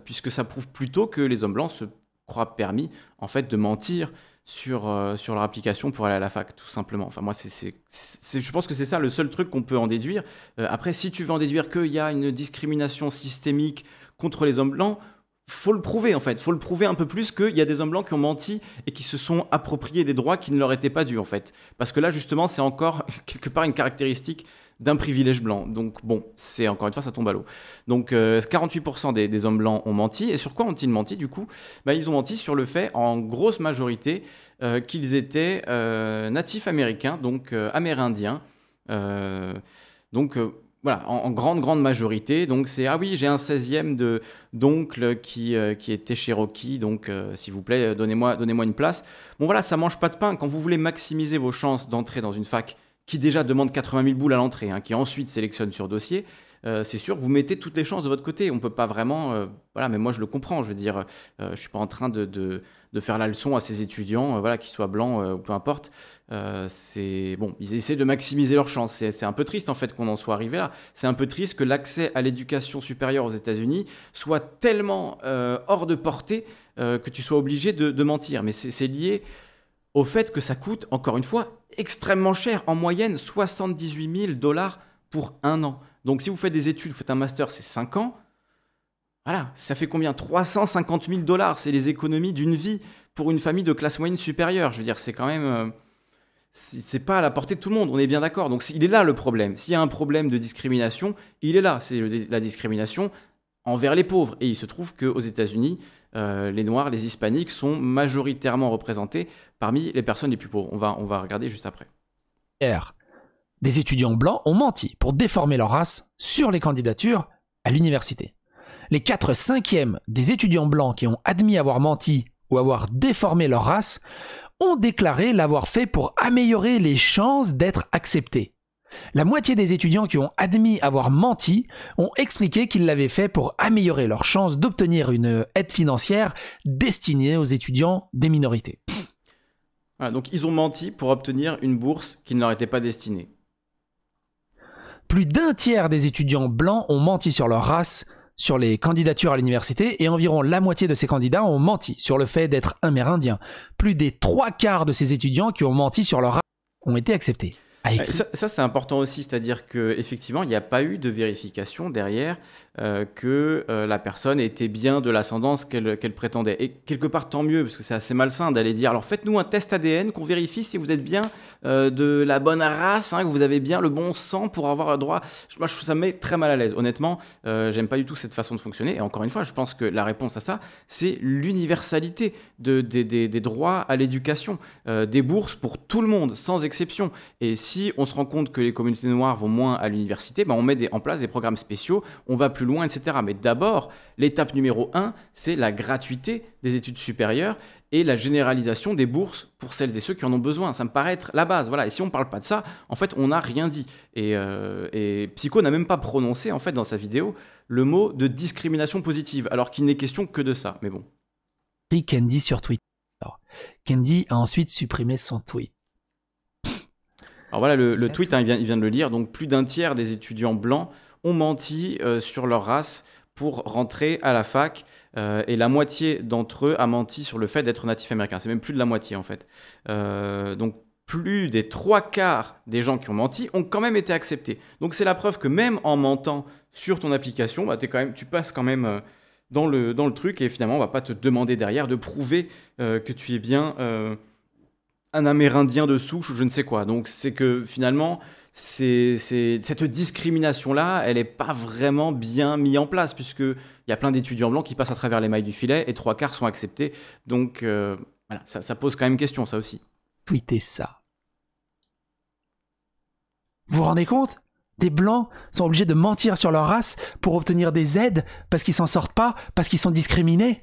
puisque ça prouve plutôt que les hommes blancs se croient permis en fait de mentir sur, euh, sur leur application pour aller à la fac, tout simplement. Enfin, moi, je pense que c'est ça le seul truc qu'on peut en déduire. Euh, après, si tu veux en déduire qu'il y a une discrimination systémique contre les hommes blancs, faut le prouver en fait, faut le prouver un peu plus qu'il y a des hommes blancs qui ont menti et qui se sont appropriés des droits qui ne leur étaient pas dus en fait. Parce que là justement c'est encore quelque part une caractéristique d'un privilège blanc. Donc bon, c'est encore une fois, ça tombe à l'eau. Donc 48% euh, des, hommes blancs ont menti. Et sur quoi ont-ils menti du coup bah, Ils ont menti sur le fait, en grosse majorité, euh, qu'ils étaient euh, natifs américains, donc amérindiens. donc voilà, en, grande, grande majorité. Donc, c'est Ah oui, j'ai un 16e d'oncle qui, qui était Cherokee, donc s'il vous plaît, donnez-moi une place. Bon, voilà, ça mange pas de pain. Quand vous voulez maximiser vos chances d'entrer dans une fac qui déjà demande 80 000 boules à l'entrée, hein, qui ensuite sélectionne sur dossier, euh, c'est sûr, vous mettez toutes les chances de votre côté. On ne peut pas vraiment. Euh, voilà, mais moi je le comprends. Je veux dire, euh, je ne suis pas en train de, faire la leçon à ces étudiants, voilà, qu'ils soient blancs ou peu importe. c'est bon, ils essaient de maximiser leurs chances. C'est un peu triste en fait qu'on en soit arrivé là. C'est un peu triste que l'accès à l'éducation supérieure aux États-Unis soit tellement hors de portée que tu sois obligé de, de mentir. Mais c'est lié au fait que ça coûte, encore une fois, extrêmement cher, en moyenne 78 000 dollars pour un an. Donc si vous faites des études, vous faites un master, c'est 5 ans. Voilà, ça fait combien 350 000 dollars, c'est les économies d'une vie pour une famille de classe moyenne supérieure. Je veux dire, c'est quand même... Euh, c'est pas à la portée de tout le monde, on est bien d'accord. Donc il est là le problème. S'il y a un problème de discrimination, il est là. C'est la discrimination envers les pauvres. Et il se trouve qu'aux États-Unis, euh, les Noirs, les Hispaniques sont majoritairement représentés parmi les personnes les plus pauvres. On va, on va regarder juste après. R. Des étudiants blancs ont menti pour déformer leur race sur les candidatures à l'université. Les 4 cinquièmes des étudiants blancs qui ont admis avoir menti ou avoir déformé leur race ont déclaré l'avoir fait pour améliorer les chances d'être acceptés. La moitié des étudiants qui ont admis avoir menti ont expliqué qu'ils l'avaient fait pour améliorer leurs chances d'obtenir une aide financière destinée aux étudiants des minorités. Ah, donc ils ont menti pour obtenir une bourse qui ne leur était pas destinée. Plus d'un tiers des étudiants blancs ont menti sur leur race sur les candidatures à l'université et environ la moitié de ces candidats ont menti sur le fait d'être amérindien. Plus des trois quarts de ces étudiants qui ont menti sur leur race ont été acceptés. Ah, euh, ça, c'est important aussi, c'est-à-dire qu'effectivement, il n'y a pas eu de vérification derrière euh, que euh, la personne était bien de l'ascendance qu'elle prétendait. Et quelque part, tant mieux, parce que c'est assez malsain d'aller dire, alors faites-nous un test ADN, qu'on vérifie si vous êtes bien euh, de la bonne race, hein, que vous avez bien le bon sang pour avoir droit. Moi, ça me met très mal à l'aise. Honnêtement, j'aime pas du tout cette façon de fonctionner. Et encore une fois, je pense que la réponse à ça, c'est l'universalité de, des, des, droits à l'éducation, des bourses pour tout le monde, sans exception. Et si on se rend compte que les communautés noires vont moins à l'université, ben, on met des, en place des programmes spéciaux, on va plus loin, etc. Mais d'abord, l'étape numéro 1, c'est la gratuité des études supérieures et la généralisation des bourses pour celles et ceux qui en ont besoin. Ça me paraît être la base. Voilà. Et si on ne parle pas de ça, en fait, on n'a rien dit. Euh, et, Psycho n'a même pas prononcé, en fait, dans sa vidéo, le mot de discrimination positive, alors qu'il n'est question que de ça. Mais bon. Candy sur Twitter. Candy a ensuite supprimé son tweet. Alors voilà, le, tweet, hein, vient, il vient de le lire. Donc plus d'un tiers des étudiants blancs ont menti euh, sur leur race pour rentrer à la fac. Euh, et la moitié d'entre eux a menti sur le fait d'être natif américain. C'est même plus de la moitié en fait. Euh, donc plus des trois quarts des gens qui ont menti ont quand même été acceptés. Donc c'est la preuve que même en mentant sur ton application, bah, es quand même, tu passes quand même dans le, truc et finalement on va pas te demander derrière de prouver que tu es bien un Amérindien de souche ou je ne sais quoi. Donc c'est que finalement c'est, cette discrimination-là, elle n'est pas vraiment bien mise en place, puisqu'il y a plein d'étudiants blancs qui passent à travers les mailles du filet et trois quarts sont acceptés. Donc euh, ça, pose quand même question, ça aussi. Tweetez ça. Vous vous rendez compte Des blancs sont obligés de mentir sur leur race pour obtenir des aides parce qu'ils s'en sortent pas, parce qu'ils sont discriminés.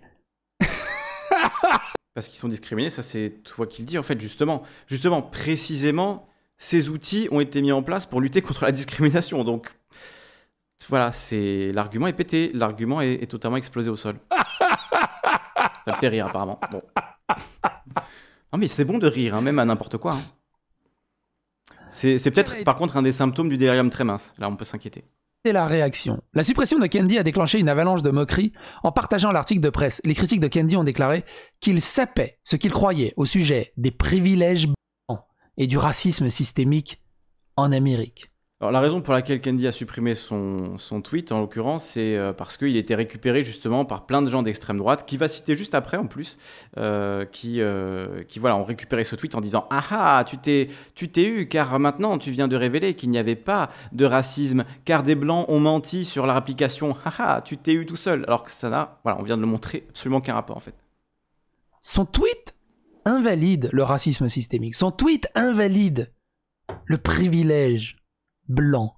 parce qu'ils sont discriminés, ça c'est toi qui le dis en fait, justement. Justement, précisément, ces outils ont été mis en place pour lutter contre la discrimination. Donc voilà, c'est l'argument est pété, l'argument est, totalement explosé au sol. Ça le fait rire apparemment. Non mais c'est bon de rire, hein, même à n'importe quoi. Hein. C'est peut-être par contre un des symptômes du délirium très mince. Là, on peut s'inquiéter. C'est la réaction. La suppression de Kendi a déclenché une avalanche de moqueries. En partageant l'article de presse, les critiques de Kendi ont déclaré qu'il sapait ce qu'il croyait au sujet des privilèges et du racisme systémique en Amérique. Alors, la raison pour laquelle Kendi a supprimé son, son tweet, en l'occurrence, c'est euh, parce qu'il était récupéré justement par plein de gens d'extrême droite, qui va citer juste après en plus, euh, qui, euh, qui voilà, ont récupéré ce tweet en disant Ah ah, tu t'es, tu t'es eu, car maintenant tu viens de révéler qu'il n'y avait pas de racisme, car des blancs ont menti sur leur application, ah ah, tu t'es eu tout seul. Alors que ça n'a, voilà, on vient de le montrer, absolument qu'un rapport en fait. Son tweet invalide le racisme systémique. Son tweet invalide le privilège blanc,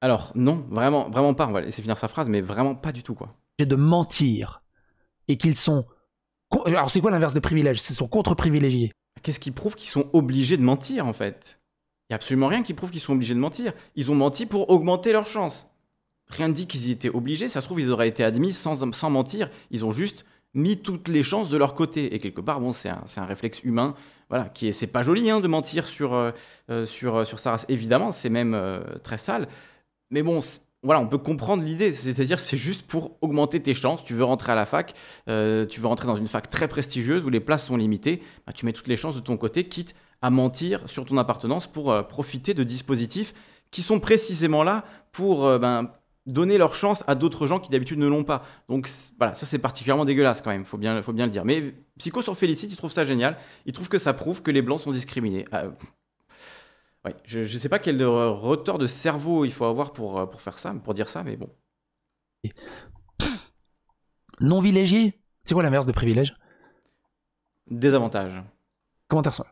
Alors non, vraiment, vraiment pas, on va laisser finir sa phrase, mais vraiment pas du tout quoi. De mentir, et qu'ils sont... Euh, alors c'est quoi l'inverse de privilège C'est sont contre-privilégiés. Qu'est-ce qui prouve qu'ils sont obligés de mentir en fait Il n'y a absolument rien qui prouve qu'ils sont obligés de mentir. Ils ont menti pour augmenter leurs chances. Rien ne dit qu'ils y étaient obligés, ça se trouve ils auraient été admis sans mentir, ils ont juste mis toutes les chances de leur côté. Et quelque part, bon, c'est un, un, réflexe humain. Voilà, qui est, c'est pas joli hein, de mentir sur, euh, euh, sur, euh, sur sa race. Évidemment, c'est même très sale. Mais bon, voilà, on peut comprendre l'idée. C'est-à-dire, c'est juste pour augmenter tes chances. Tu veux rentrer à la fac, tu veux rentrer dans une fac très prestigieuse où les places sont limitées. Bah, tu mets toutes les chances de ton côté, quitte à mentir sur ton appartenance pour profiter de dispositifs qui sont précisément là pour ben, donner leur chance à d'autres gens qui d'habitude ne l'ont pas. Donc voilà, ça c'est particulièrement dégueulasse quand même, faut bien, faut bien le dire. Mais Psycho s'en félicite, il trouve ça génial, il trouve que ça prouve que les blancs sont discriminés. Ah, euh, je ne sais pas quel retort de cerveau il faut avoir pour, euh, pour faire ça, pour dire ça, mais bon. Non villégié C'est quoi l'inverse de privilège Désavantage. Commentaire ça.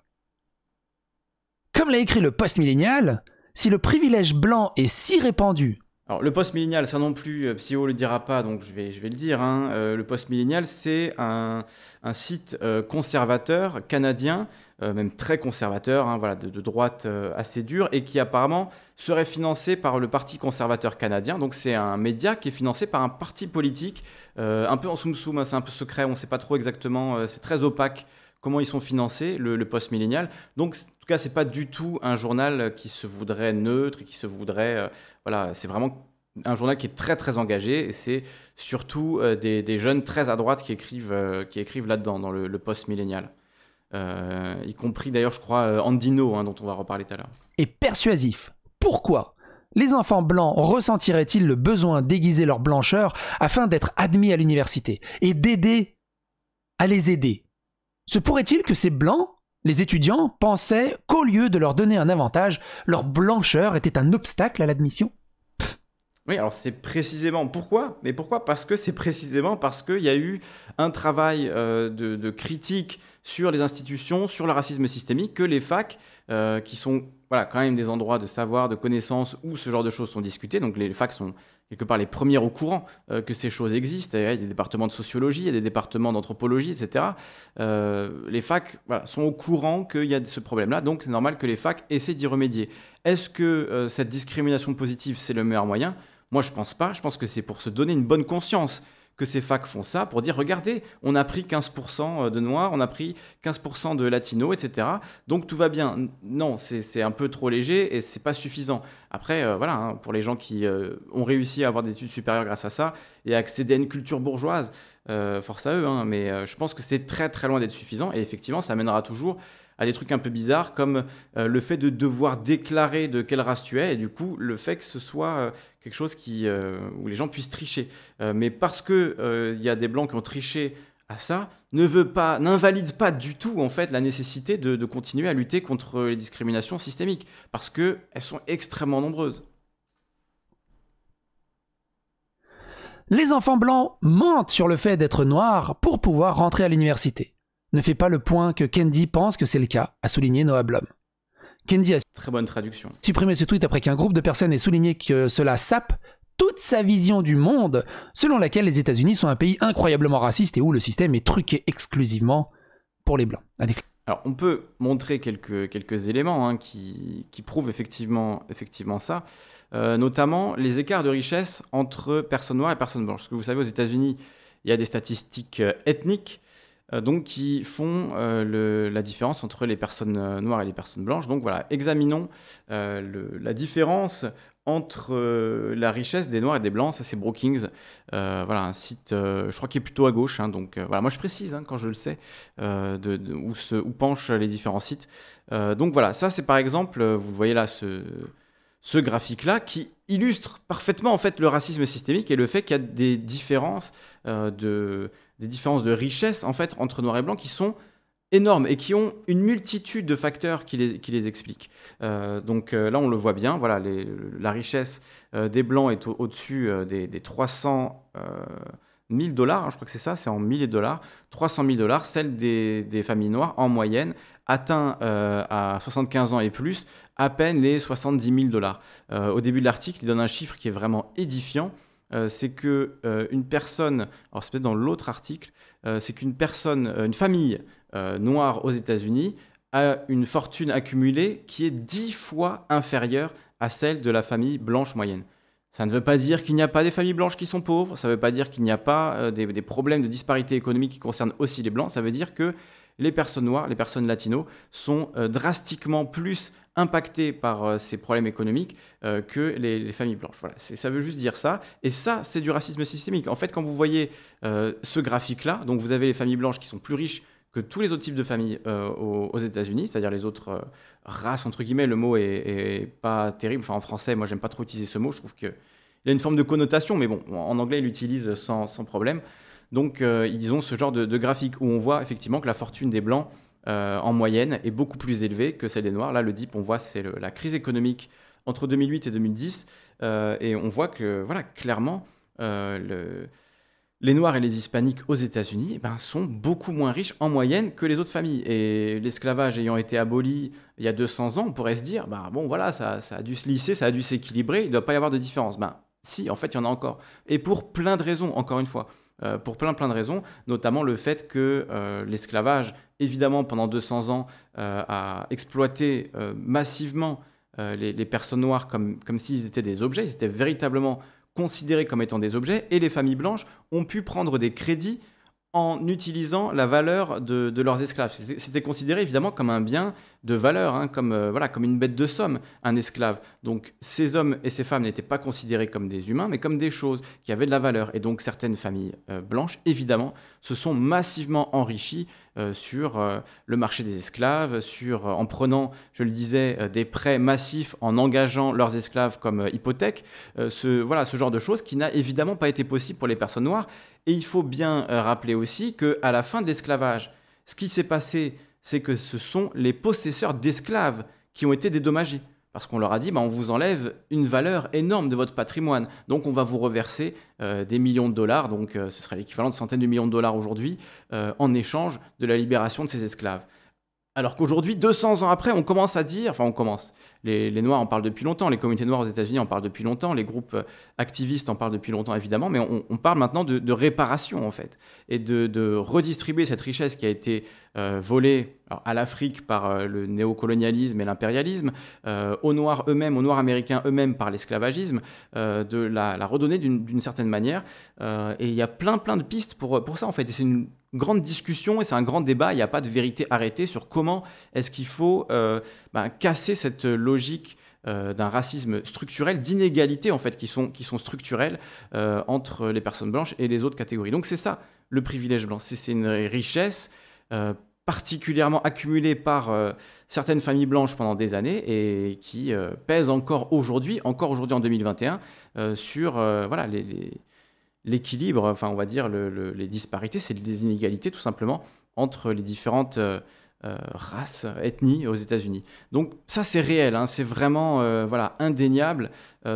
Comme l'a écrit le post-millénial, si le privilège blanc est si répandu le post millennial ça non plus, euh, Psyo ne le dira pas, donc je vais, je vais le dire. Hein. Euh, le post millennial c'est un, site euh, conservateur canadien, même très conservateur, hein, voilà, de, droite assez dure, et qui apparemment serait financé par le Parti conservateur canadien. Donc, c'est un média qui est financé par un parti politique, un peu en soum-soum, hein, c'est un peu secret, on ne sait pas trop exactement, c'est très opaque comment ils sont financés, le, post millennial Donc, tout cas, c'est pas du tout un journal euh, qui se voudrait neutre, qui se voudrait. Euh, voilà, c'est vraiment un journal qui est très très engagé et c'est surtout euh, des, jeunes très à droite qui écrivent, écrivent là-dedans, dans le, post-millénial. y compris d'ailleurs, je crois, Andino, hein, dont on va reparler tout à l'heure. Et persuasif. Pourquoi les enfants blancs ressentiraient-ils le besoin d'aiguiser leur blancheur afin d'être admis à l'université et d'aider à les aider Se pourrait-il que ces blancs les étudiants pensaient qu'au lieu de leur donner un avantage, leur blancheur était un obstacle à l'admission. Oui, alors c'est précisément pourquoi Mais pourquoi Parce que c'est précisément parce qu'il y a eu un travail euh, de, critique sur les institutions, sur le racisme systémique, que les facs, euh, qui sont voilà, quand même des endroits de savoir, de connaissance, où ce genre de choses sont discutées, donc les facs sont quelque part les premières au courant euh, que ces choses existent. Il y a des départements de sociologie, il y a des départements d'anthropologie, etc. Euh, les facs sont au courant qu'il y a ce problème-là, donc c'est normal que les facs essaient d'y remédier. Est-ce que euh, cette discrimination positive, c'est le meilleur moyen Moi, je pense pas. Je pense que c'est pour se donner une bonne conscience que ces facs font ça pour dire regardez, on a pris 15% euh, de noirs, on a pris 15% de latinos, etc. Donc tout va bien. Non, c'est un peu trop léger et c'est pas suffisant. Après, euh, voilà, hein, pour les gens qui euh, ont réussi à avoir des études supérieures grâce à ça et accéder à une culture bourgeoise, force à eux, hein, mais je pense que c'est très très loin d'être suffisant et effectivement, ça mènera toujours à des trucs un peu bizarres comme euh, le fait de devoir déclarer de quelle race tu es et du coup le fait que ce soit euh, quelque chose qui, euh, où les gens puissent tricher. mais parce que il y a des blancs qui ont triché à ça, ne veut pas, n'invalide pas du tout en fait la nécessité de, continuer à lutter contre les discriminations systémiques parce que elles sont extrêmement nombreuses. Les enfants blancs mentent sur le fait d'être noirs pour pouvoir rentrer à l'université ne fait pas le point que Kendi pense que c'est le cas, a souligné Noah Blum. Kendi a Très bonne traduction. supprimé ce tweet après qu'un groupe de personnes ait souligné que cela sape toute sa vision du monde, selon laquelle les États-Unis sont un pays incroyablement raciste et où le système est truqué exclusivement pour les Blancs. Alors, on peut montrer quelques, éléments hein, qui, prouvent effectivement, effectivement ça, euh, notamment les écarts de richesse entre personnes noires et personnes blanches. Parce que vous savez, aux États-Unis, il y a des statistiques euh, ethniques euh, donc qui font euh, la différence entre les personnes euh, noires et les personnes blanches. Donc voilà, examinons la différence entre la richesse des noirs et des blancs, ça c'est Brookings, voilà un site, je crois qui est plutôt à gauche, hein. donc voilà, moi je précise hein, quand je le sais où, où penchent les différents sites. donc voilà, ça c'est par exemple, vous voyez là ce, ce graphique-là qui illustre parfaitement en fait le racisme systémique et le fait qu'il y a des différences euh, de des différences de richesse en fait entre Noirs et Blancs qui sont énormes et qui ont une multitude de facteurs qui les, qui expliquent. Euh, donc euh, là, on le voit bien, voilà, la richesse des Blancs est au-dessus des, des, 300 000 dollars, hein, je crois que c'est ça, c'est en 1000 dollars, 300 000 dollars, celle des, des, familles noires en moyenne atteint euh, à 75 ans et plus à peine les 70 000 dollars. Euh, au début de l'article, il donne un chiffre qui est vraiment édifiant. Euh, c'est que une personne, alors c'est peut-être dans l'autre article, c'est qu'une personne, une famille noire aux États-Unis a une fortune accumulée qui est 10 fois inférieure à celle de la famille blanche moyenne. Ça ne veut pas dire qu'il n'y a pas des familles blanches qui sont pauvres, ça ne veut pas dire qu'il n'y a pas des, des, problèmes de disparité économique qui concernent aussi les blancs, ça veut dire que les personnes noires, les personnes latino sont euh, drastiquement plus impactées par euh, ces problèmes économiques euh, que les, familles blanches. Voilà, ça veut juste dire ça. Et ça, c'est du racisme systémique. En fait, quand vous voyez ce graphique-là, donc vous avez les familles blanches qui sont plus riches que tous les autres types de familles aux, États-Unis, c'est-à-dire les autres races entre guillemets. Le mot est, pas terrible. Enfin, en français, moi, j'aime pas trop utiliser ce mot. Je trouve qu'il a une forme de connotation, mais bon, en anglais, il l'utilise sans, sans problème. Donc euh, ils ont ce genre de, graphique où on voit effectivement que la fortune des Blancs euh, en moyenne est beaucoup plus élevée que celle des Noirs. Là, le DIP, on voit, c'est la crise économique entre 2008 et 2010. Euh, et on voit que, voilà, clairement, les Noirs et les Hispaniques aux États-Unis eh ben, sont beaucoup moins riches en moyenne que les autres familles. Et l'esclavage ayant été aboli il y a 200 ans, on pourrait se dire, bah, bon voilà, ça, ça a dû se lisser, ça a dû s'équilibrer, il ne doit pas y avoir de différence. Ben, si, en fait, il y en a encore. Et pour plein de raisons, encore une fois. Euh, pour plein plein de raisons, notamment le fait que euh, l'esclavage, évidemment pendant 200 ans, euh, a exploité massivement les, personnes noires comme, comme s'ils étaient des objets, ils étaient véritablement considérés comme étant des objets, et les familles blanches ont pu prendre des crédits en utilisant la valeur de, leurs esclaves. C'était considéré évidemment comme un bien de valeur, hein, comme, euh, voilà, comme une bête de somme, un esclave. Donc ces hommes et ces femmes n'étaient pas considérés comme des humains, mais comme des choses qui avaient de la valeur. Et donc certaines familles euh, blanches, évidemment, se sont massivement enrichies euh, sur le marché des esclaves, sur, en prenant, je le disais, des prêts massifs, en engageant leurs esclaves comme hypothèque, ce, voilà, ce genre de choses qui n'a évidemment pas été possible pour les personnes noires. Et il faut bien euh, rappeler aussi que à la fin de l'esclavage, ce qui s'est passé, c'est que ce sont les possesseurs d'esclaves qui ont été dédommagés. Parce qu'on leur a dit, bah, on vous enlève une valeur énorme de votre patrimoine. Donc on va vous reverser euh, des millions de dollars, donc euh, ce serait l'équivalent de centaines de millions de dollars aujourd'hui, en échange de la libération de ces esclaves. Alors qu'aujourd'hui, 200 ans après, on commence à dire, enfin on commence, les, Noirs en parlent depuis longtemps, les communautés noires aux États-Unis en parlent depuis longtemps, les groupes euh, activistes en parlent depuis longtemps évidemment, mais on, parle maintenant de, réparation en fait, et de, redistribuer cette richesse qui a été euh, volée à l'Afrique par euh, le néocolonialisme et l'impérialisme, aux Noirs eux-mêmes, aux Noirs américains eux-mêmes par l'esclavagisme, de la, redonner d'une certaine manière. et il y a plein plein de pistes pour, pour ça en fait, et c'est une grande discussion et c'est un grand débat. Il n'y a pas de vérité arrêtée sur comment est-ce qu'il faut euh, ben, casser cette logique euh, d'un racisme structurel, d'inégalités en fait qui sont, qui sont structurelles euh, entre les personnes blanches et les autres catégories. Donc c'est ça le privilège blanc, c'est une richesse particulièrement accumulée par certaines familles blanches pendant des années et qui pèse encore aujourd'hui, encore aujourd'hui en 2021, sur voilà, les, l'équilibre, enfin on va dire les disparités, c'est des inégalités tout simplement entre les différentes euh, euh, races, ethnies aux États-Unis. Donc ça c'est réel, hein, c'est vraiment euh, voilà indéniable.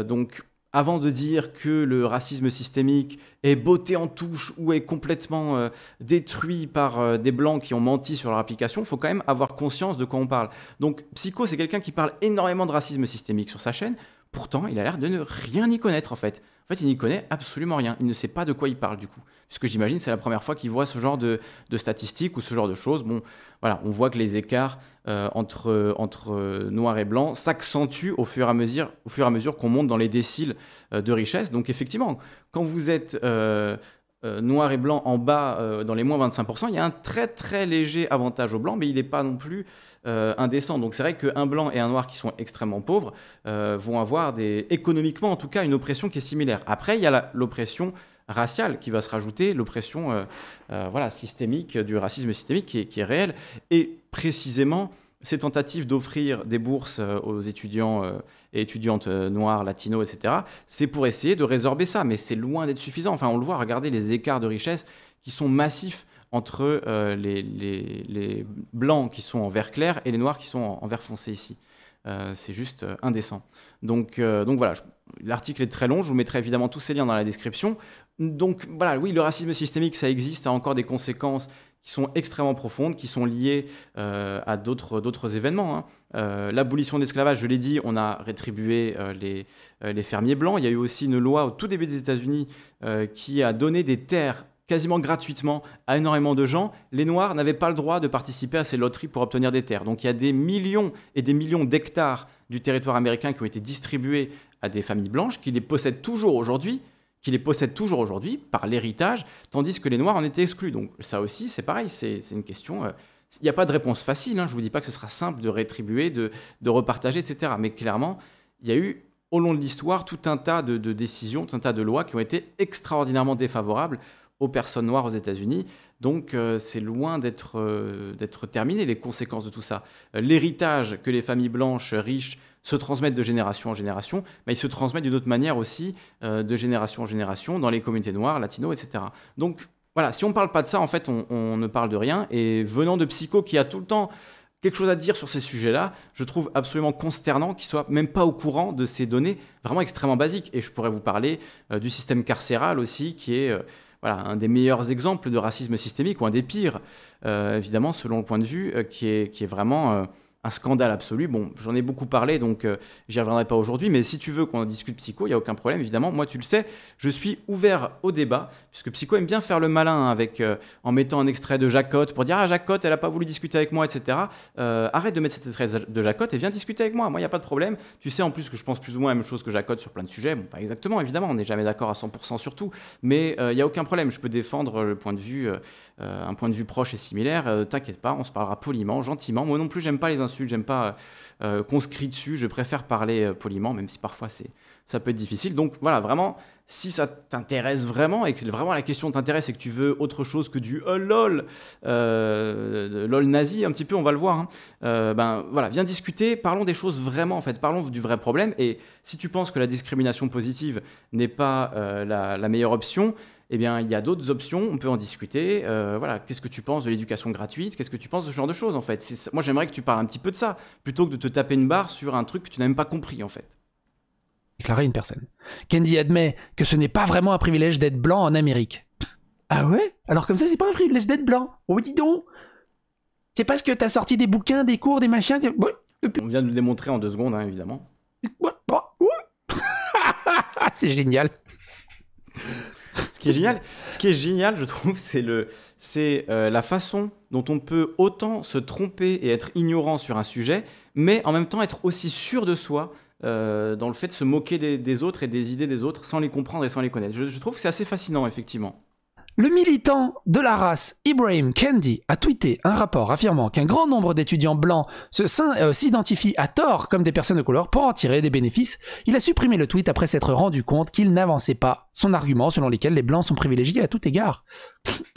donc avant de dire que le racisme systémique est botté en touche ou est complètement détruit par des blancs qui ont menti sur leur application, il faut quand même avoir conscience de quoi on parle. Donc Psycho, c'est quelqu'un qui parle énormément de racisme systémique sur sa chaîne, pourtant il a l'air de ne rien y connaître en fait. En fait, il n'y connaît absolument rien. Il ne sait pas de quoi il parle du coup. Puisque j'imagine c'est la première fois qu'il voit ce genre de, statistiques ou ce genre de choses. Bon, voilà, on voit que les écarts euh, entre, entre noir et blanc s'accentuent au fur et à mesure, au fur et à mesure qu'on monte dans les déciles euh, de richesse. Donc effectivement, quand vous êtes euh, euh, noir et blanc en bas euh, dans les moins 25%, il y a un très très léger avantage au blanc, mais il n'est pas non plus euh, indécent. Donc c'est vrai qu'un blanc et un noir qui sont extrêmement pauvres vont avoir des, économiquement en tout cas une oppression qui est similaire. Après, il y a l'oppression raciale qui va se rajouter, l'oppression voilà, systémique, du racisme systémique qui est réel. Et précisément, ces tentatives d'offrir des bourses euh, aux étudiants euh, et étudiantes euh, noires, latinos, etc., c'est pour essayer de résorber ça. Mais c'est loin d'être suffisant. Enfin, on le voit, regardez les écarts de richesse qui sont massifs entre les, blancs qui sont en vert clair et les noirs qui sont en, vert foncé ici. c'est juste indécent. Donc, donc voilà, l'article est très long, je vous mettrai évidemment tous ces liens dans la description. Donc voilà, oui, le racisme systémique, ça existe, a encore des conséquences, qui sont extrêmement profondes, qui sont liées euh, à d'autres événements. Hein. Euh, l'abolition de l'esclavage, je l'ai dit, on a rétribué euh, les, les, fermiers blancs. Il y a eu aussi une loi au tout début des États-Unis qui a donné des terres quasiment gratuitement à énormément de gens. Les Noirs n'avaient pas le droit de participer à ces loteries pour obtenir des terres. Donc il y a des millions et des millions d'hectares du territoire américain qui ont été distribués à des familles blanches qui les possèdent toujours aujourd'hui qui les possèdent toujours aujourd'hui par l'héritage, tandis que les Noirs en étaient exclus. Donc ça aussi, c'est pareil, c'est une question... Euh, il n'y a pas de réponse facile, hein. je ne vous dis pas que ce sera simple de rétribuer, de, repartager, etc. Mais clairement, il y a eu au long de l'histoire tout un tas de, décisions, tout un tas de lois qui ont été extraordinairement défavorables aux personnes noires aux États-Unis. Donc euh, c'est loin euh, d'être terminé les conséquences de tout ça. L'héritage que les familles blanches riches se transmettent de génération en génération, mais ils se transmettent d'une autre manière aussi, euh, de génération en génération, dans les communautés noires, latinos, etc. Donc voilà, si on ne parle pas de ça, en fait, on, ne parle de rien. Et venant de Psycho, qui a tout le temps quelque chose à dire sur ces sujets-là, je trouve absolument consternant qu'il soit même pas au courant de ces données vraiment extrêmement basiques. Et je pourrais vous parler euh, du système carcéral aussi, qui est... Euh, voilà, un des meilleurs exemples de racisme systémique, ou un des pires, évidemment, selon le point de vue, qui, est, qui est vraiment un scandale absolu. Bon, j'en ai beaucoup parlé, donc euh, j'y reviendrai pas aujourd'hui, mais si tu veux qu'on discute psycho, il n'y a aucun problème, évidemment. Moi, tu le sais, je suis ouvert au débat, puisque Psycho aime bien faire le malin hein, avec, euh, en mettant un extrait de Jacotte pour dire Ah, Jacotte, elle n'a pas voulu discuter avec moi, etc. Euh, arrête de mettre cet extrait de Jacotte et viens discuter avec moi. Moi, il n'y a pas de problème. Tu sais en plus que je pense plus ou moins la même chose que Jacotte sur plein de sujets. Bon, pas exactement, évidemment, on n'est jamais d'accord à 100% sur tout, mais il n'y a aucun problème. Je peux défendre le point de vue, un point de vue proche et similaire. T'inquiète pas, on se parlera poliment, gentiment. Moi non plus, j'aime pas les insultes, j'aime pas euh, euh dessus, je préfère parler euh, poliment, même si parfois c'est, ça peut être difficile. Donc voilà, vraiment, si ça t'intéresse vraiment et que vraiment la question t'intéresse et que tu veux autre chose que du oh, lol, euh, lol nazi, un petit peu, on va le voir. Hein. ben voilà, viens discuter, parlons des choses vraiment en fait, parlons du vrai problème. Et si tu penses que la discrimination positive n'est pas la, la, meilleure option, eh bien, il y a d'autres options, on peut en discuter. Euh, voilà, qu'est-ce que tu penses de l'éducation gratuite Qu'est-ce que tu penses de ce genre de choses, en fait Moi, j'aimerais que tu parles un petit peu de ça, plutôt que de te taper une barre sur un truc que tu n'as même pas compris, en fait. Déclarer une personne. Candy admet que ce n'est pas vraiment un privilège d'être blanc en Amérique. Ah ouais Alors comme ça, c'est pas un privilège d'être blanc. Oh, dis donc C'est parce que tu as sorti des bouquins, des cours, des machins... On vient de le démontrer en deux secondes, hein, évidemment. c'est génial ce qui est génial, ce qui est génial, je trouve, c'est le, c'est euh, la façon dont on peut autant se tromper et être ignorant sur un sujet, mais en même temps être aussi sûr de soi euh, dans le fait de se moquer des, autres et des idées des autres sans les comprendre et sans les connaître. je trouve que c'est assez fascinant, effectivement. Le militant de la race Ibrahim Kendi a tweeté un rapport affirmant qu'un grand nombre d'étudiants blancs euh, s'identifient à tort comme des personnes de couleur pour en tirer des bénéfices. Il a supprimé le tweet après s'être rendu compte qu'il n'avançait pas son argument selon lequel les blancs sont privilégiés à tout égard,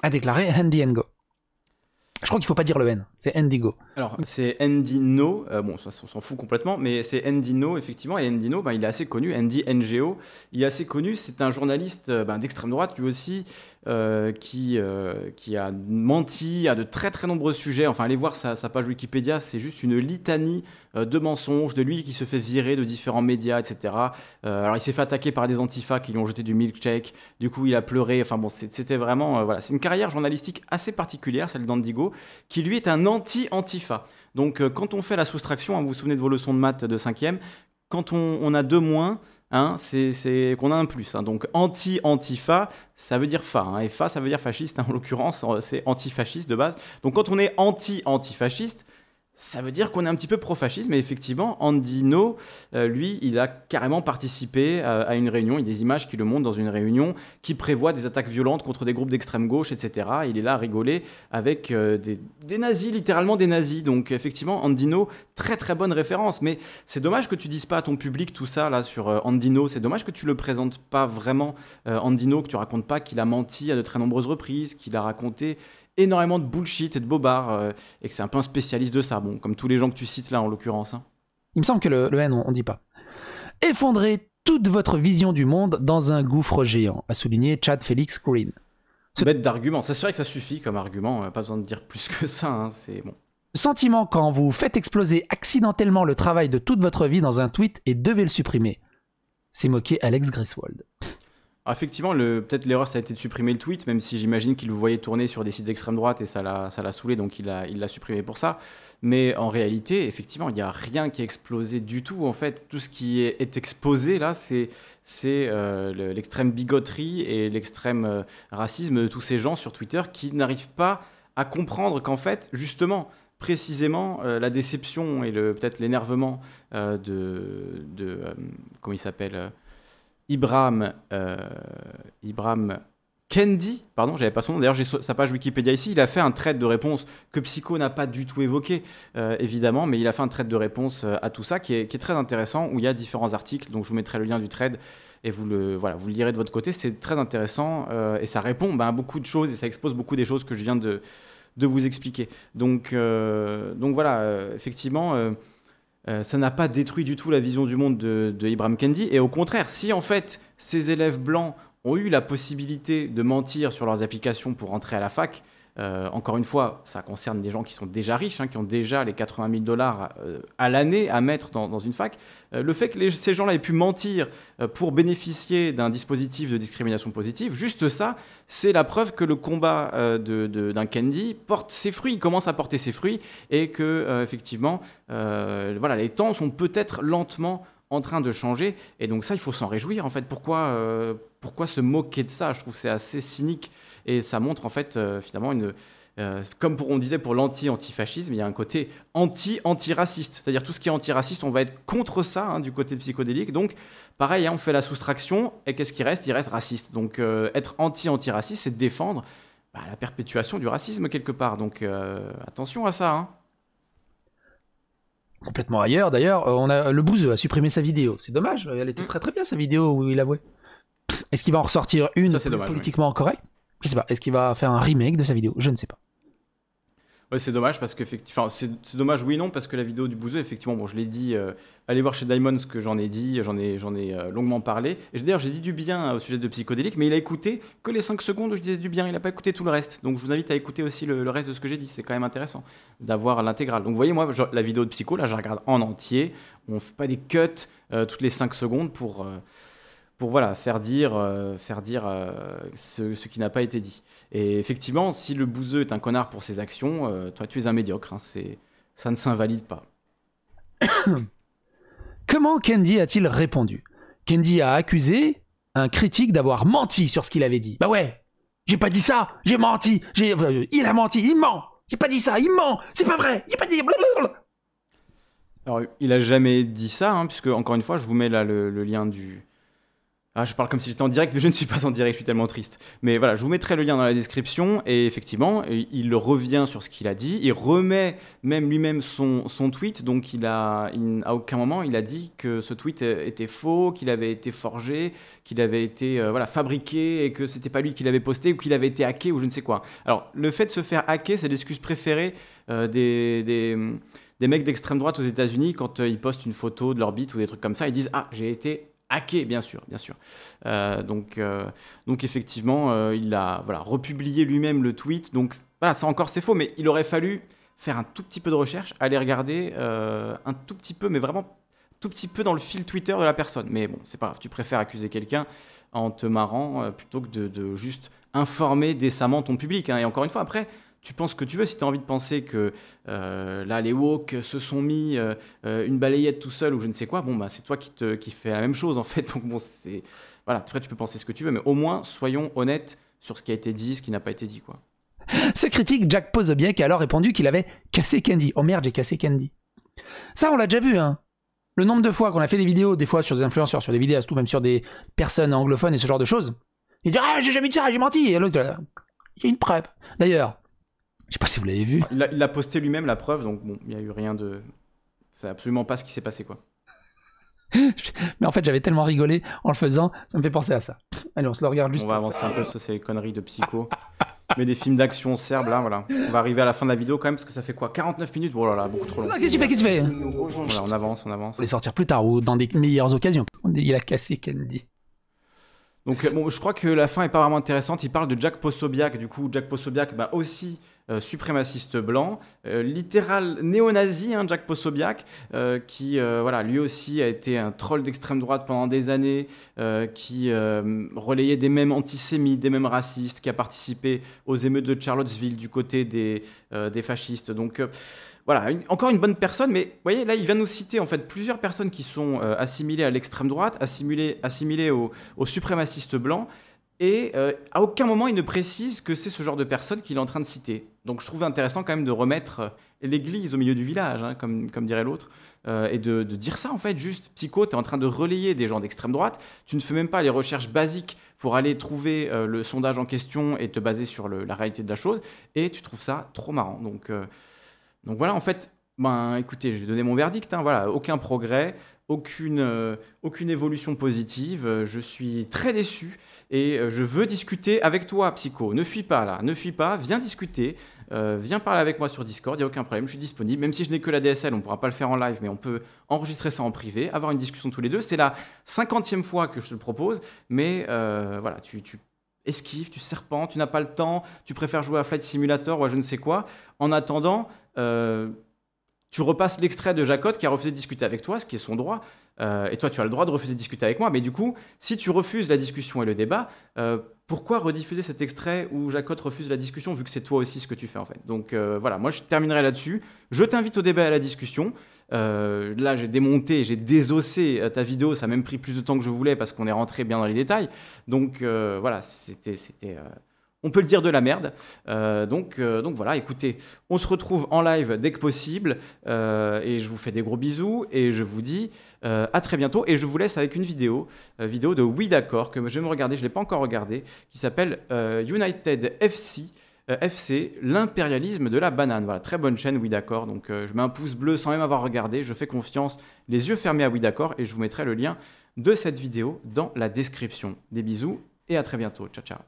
a déclaré Handy Ngo. Je crois qu'il ne faut pas dire le N. C'est Indigo. Alors, c'est Endino, euh, bon, ça, on s'en fout complètement, mais c'est Endino, effectivement, et Endino, ben, il est assez connu, Andy NGO, il est assez connu, c'est un journaliste euh, ben, d'extrême droite, lui aussi, euh, qui, qui a menti à de très très nombreux sujets, enfin, allez voir sa, page Wikipédia, c'est juste une litanie de mensonges, de lui qui se fait virer de différents médias, etc. alors, il s'est fait attaquer par des antifas qui lui ont jeté du milkshake, du coup, il a pleuré, enfin bon, c'était vraiment, voilà, c'est une carrière journalistique assez particulière, celle d'Andigo, qui lui est un anti antifa Donc euh, quand on fait la soustraction, hein, vous vous souvenez de vos leçons de maths de 5e, quand on, a deux moins, hein, c'est qu'on a un plus. Hein. Donc anti-antifa, ça veut dire fa. Et fa, ça veut dire fasciste, en l'occurrence, euh, c'est antifasciste de base. Donc quand on est anti-antifasciste, ça veut dire qu'on est un petit peu pro-fascisme. Et effectivement, Andino, euh, lui, il a carrément participé euh, à, une réunion. Il y a des images qui le montrent dans une réunion qui prévoit des attaques violentes contre des groupes d'extrême gauche, etc. Il est là à rigoler avec euh, des, nazis, littéralement des nazis. Donc effectivement, Andino, très très bonne référence. Mais c'est dommage que tu dises pas à ton public tout ça là sur Andino, C'est dommage que tu le présentes pas vraiment Andino, que tu racontes pas qu'il a menti à de très nombreuses reprises, qu'il a raconté énormément de bullshit et de bobards euh, et que c'est un peu un spécialiste de ça, comme tous les gens que tu cites là en l'occurrence. Hein. Il me semble que le, le N, on, ne dit pas. Effondrez toute votre vision du monde dans un gouffre géant, a souligné Chad Felix Green. Ce bête d'argument, c'est vrai que ça suffit comme argument, euh, pas besoin de dire plus que ça, hein, c'est bon. Sentiment quand vous faites exploser accidentellement le travail de toute votre vie dans un tweet et devez le supprimer. C'est moqué Alex Griswold. Ah, effectivement, le, peut-être l'erreur, ça a été de supprimer le tweet, même si j'imagine qu'il vous voyait tourner sur des sites d'extrême droite et ça l'a, ça l'a saoulé, donc il l'a, supprimé pour ça. Mais en réalité, effectivement, il n'y a rien qui a explosé du tout. En fait, tout ce qui est, exposé là, c'est, euh, l'extrême bigoterie et l'extrême euh, racisme de tous ces gens sur Twitter qui n'arrivent pas à comprendre qu'en fait, justement, précisément euh, la déception et peut-être l'énervement de, de comment il s'appelle Ibrahim euh, Kendi, pardon, j'avais pas son nom, d'ailleurs j'ai sa page Wikipédia ici, il a fait un trait de réponse que Psycho n'a pas du tout évoqué, euh, évidemment, mais il a fait un trait de réponse euh, à tout ça qui est, très intéressant, où il y a différents articles, donc je vous mettrai le lien du trade et vous le, voilà, vous lirez de votre côté, c'est très intéressant et ça répond ben, à beaucoup de choses et ça expose beaucoup des choses que je viens de, vous expliquer. Donc, donc voilà, effectivement... Euh, ça n'a pas détruit du tout la vision du monde de, de Kendi. Et au contraire, si en fait ces élèves blancs ont eu la possibilité de mentir sur leurs applications pour entrer à la fac, euh, encore une fois, ça concerne des gens qui sont déjà riches, hein, qui ont déjà les 80 000 dollars euh, à l'année à mettre dans, une fac. Euh, le fait que ces gens-là aient pu mentir pour bénéficier d'un dispositif de discrimination positive, juste ça, c'est la preuve que le combat d'un de, Candy porte ses fruits, commence à porter ses fruits et que, effectivement, voilà, les temps sont peut-être lentement en train de changer. Et donc ça, il faut s'en réjouir, en fait. pourquoi se moquer de ça Je trouve que c'est assez cynique et ça montre en fait euh, finalement une, euh, comme pour, on disait pour l'anti-antifascisme, il y a un côté anti-antiraciste. C'est-à-dire tout ce qui est antiraciste, on va être contre ça hein, du côté de psychodélique. Donc pareil, hein, on fait la soustraction et qu'est-ce qui reste Il reste raciste. Donc euh, être anti-antiraciste, c'est défendre bah, la perpétuation du racisme quelque part. Donc attention à ça. Hein. Complètement ailleurs d'ailleurs, on a le Bouze a supprimé sa vidéo. C'est dommage, elle était mm. très très bien sa vidéo où il avouait. Est-ce qu'il va en ressortir une politiquement correcte je sais pas. Est-ce qu'il va faire un remake de sa vidéo Je ne sais pas. Ouais, c'est dommage parce que c'est dommage oui non parce que la vidéo du bouseux effectivement bon je l'ai dit euh, allez voir chez Diamond ce que j'en ai dit j'en ai j'en ai euh, longuement parlé et d'ailleurs j'ai dit du bien euh, au sujet de psychodélique mais il a écouté que les 5 secondes où je disais du bien il n'a pas écouté tout le reste donc je vous invite à écouter aussi le, reste de ce que j'ai dit c'est quand même intéressant d'avoir l'intégrale donc vous voyez moi la vidéo de psycho là je la regarde en entier on fait pas des cuts toutes les 5 secondes pour pour voilà, faire dire, euh, faire dire euh, ce, qui n'a pas été dit. Et effectivement, si le bouseux est un connard pour ses actions, euh, toi tu es un médiocre, hein, c'est, ça ne s'invalide pas. Comment Candy a-t-il répondu Candy a accusé un critique d'avoir menti sur ce qu'il avait dit. Bah ouais, j'ai pas dit ça, j'ai menti, il a menti, il ment, j'ai pas dit ça, il ment, c'est pas vrai, il a pas dit... Blablabla. Alors, il a jamais dit ça, hein, puisque, encore une fois, je vous mets là le lien du, ah, je parle comme si j'étais en direct, mais je ne suis pas en direct, je suis tellement triste. Mais voilà, je vous mettrai le lien dans la description. Et effectivement, il revient sur ce qu'il a dit. Il remet même lui-même son, son, tweet. Donc, il a, à aucun moment, il a dit que ce tweet euh, était faux, qu'il avait été forgé, qu'il avait été euh, voilà, fabriqué et que c'était pas lui qui l'avait posté ou qu'il avait été hacké ou je ne sais quoi. Alors, le fait de se faire hacker, c'est l'excuse préférée euh, des, des mecs d'extrême droite aux États-Unis, quand ils postent une photo de leur bite ou des trucs comme ça, ils disent Ah, j'ai été bien sûr, bien sûr. Euh, donc, euh, donc effectivement, euh, il a voilà, republié lui-même le tweet. Donc voilà, ça encore c'est faux, mais il aurait fallu faire un tout petit peu de recherche, aller regarder un tout petit peu, mais vraiment tout petit peu dans le fil Twitter de la personne. Mais bon, c'est pas grave, tu préfères accuser quelqu'un en te marrant plutôt que de, juste informer décemment ton public. Hein. Et encore une fois, après, tu penses ce que tu veux. Si tu as envie de penser que euh, là, les woke se sont mis euh, euh, une balayette tout seul ou je ne sais quoi, bon, bah, c'est toi qui, te, qui fais la même chose en fait. Donc, bon, c'est. Voilà, après, tu peux penser ce que tu veux, mais au moins, soyons honnêtes sur ce qui a été dit, ce qui n'a pas été dit, quoi. Ce critique, Jack Pozobiec, a alors répondu qu'il avait cassé Candy. Oh merde, j'ai cassé Candy. Ça, on l'a déjà vu, hein. Le nombre de fois qu'on a fait des vidéos, des fois sur des influenceurs, sur des vidéastes, tout, même sur des personnes anglophones et ce genre de choses, il dit Ah, j'ai jamais dit ça, j'ai menti Et l'autre, il ah, y a une preuve. D'ailleurs, je sais pas si vous l'avez vu. Il a, posté lui-même la preuve, donc bon, il n'y a eu rien de. C'est absolument pas ce qui s'est passé, quoi. Mais en fait, j'avais tellement rigolé en le faisant, ça me fait penser à ça. Allez, on se le regarde juste. On va avancer un peu, ça c'est conneries de psycho. Mais des films d'action serbes, là, voilà. On va arriver à la fin de la vidéo quand même, parce que ça fait quoi 49 minutes Oh là là, beaucoup trop long. Qu'est-ce qu'il fait, Qu'est-ce qu'il fait On avance, on avance. On les sortir plus tard ou dans des meilleures occasions. Il a cassé Kennedy. Donc, euh, bon, je crois que la fin est pas vraiment intéressante. Il parle de Jack Posobiak, du coup, Jack Posobiak, bah aussi euh, suprémaciste blanc, euh, littéral néo-nazi, hein, Jack Posobiak, euh, qui voilà, lui aussi a été un troll d'extrême droite pendant des années, qui relayait des mêmes antisémites, des mêmes racistes, qui a participé aux émeutes de Charlottesville du côté des, des fascistes. Donc voilà, encore une bonne personne, mais vous voyez, là, il vient nous citer en fait plusieurs personnes qui sont assimilées à l'extrême droite, assimilées, assimilées aux au suprémacistes blancs. Et euh, à aucun moment il ne précise que c'est ce genre de personne qu'il est en train de citer. Donc je trouve intéressant quand même de remettre euh, l'église au milieu du village, hein, comme, dirait l'autre, euh, et de, dire ça en fait, juste, psycho, tu es en train de relayer des gens d'extrême droite, tu ne fais même pas les recherches basiques pour aller trouver le sondage en question et te baser sur la réalité de la chose, et tu trouves ça trop marrant. Donc, voilà, en fait, ben, écoutez, je vais donner mon verdict, hein, voilà, aucun progrès, aucune, euh, aucune évolution positive. Euh, je suis très déçu et euh, je veux discuter avec toi, Psycho. Ne fuis pas là, ne fuis pas, viens discuter. viens parler avec moi sur Discord, il n'y a aucun problème, je suis disponible. Même si je n'ai que la DSL, on ne pourra pas le faire en live, mais on peut enregistrer ça en privé, avoir une discussion tous les deux. C'est la cinquantième fois que je te le propose, mais voilà, tu, esquives, tu serpentes, tu n'as pas le temps, tu préfères jouer à Flight Simulator ou à je ne sais quoi. En attendant, tu repasses l'extrait de Jacotte qui a refusé de discuter avec toi, ce qui est son droit, euh, et toi tu as le droit de refuser de discuter avec moi, mais du coup, si tu refuses la discussion et le débat, euh, pourquoi rediffuser cet extrait où Jacotte refuse la discussion vu que c'est toi aussi ce que tu fais en fait Donc euh, voilà, moi je terminerai là-dessus. Je t'invite au débat et à la discussion. là, j'ai démonté, j'ai désossé ta vidéo, ça a même pris plus de temps que je voulais parce qu'on est rentré bien dans les détails. Donc voilà, c'était. c'était on peut le dire de la merde. Euh, donc, euh, donc voilà, écoutez, on se retrouve en live dès que possible. Euh, et je vous fais des gros bisous et je vous dis à très bientôt. Et je vous laisse avec une vidéo, vidéo de Oui d'accord, que je vais me regarder, je ne l'ai pas encore regardé, qui s'appelle United FC. FC, l'impérialisme de la banane. Voilà, très bonne chaîne, oui d'accord. Donc je mets un pouce bleu sans même avoir regardé, je fais confiance, les yeux fermés à oui d'accord, et je vous mettrai le lien de cette vidéo dans la description. Des bisous et à très bientôt. Ciao ciao.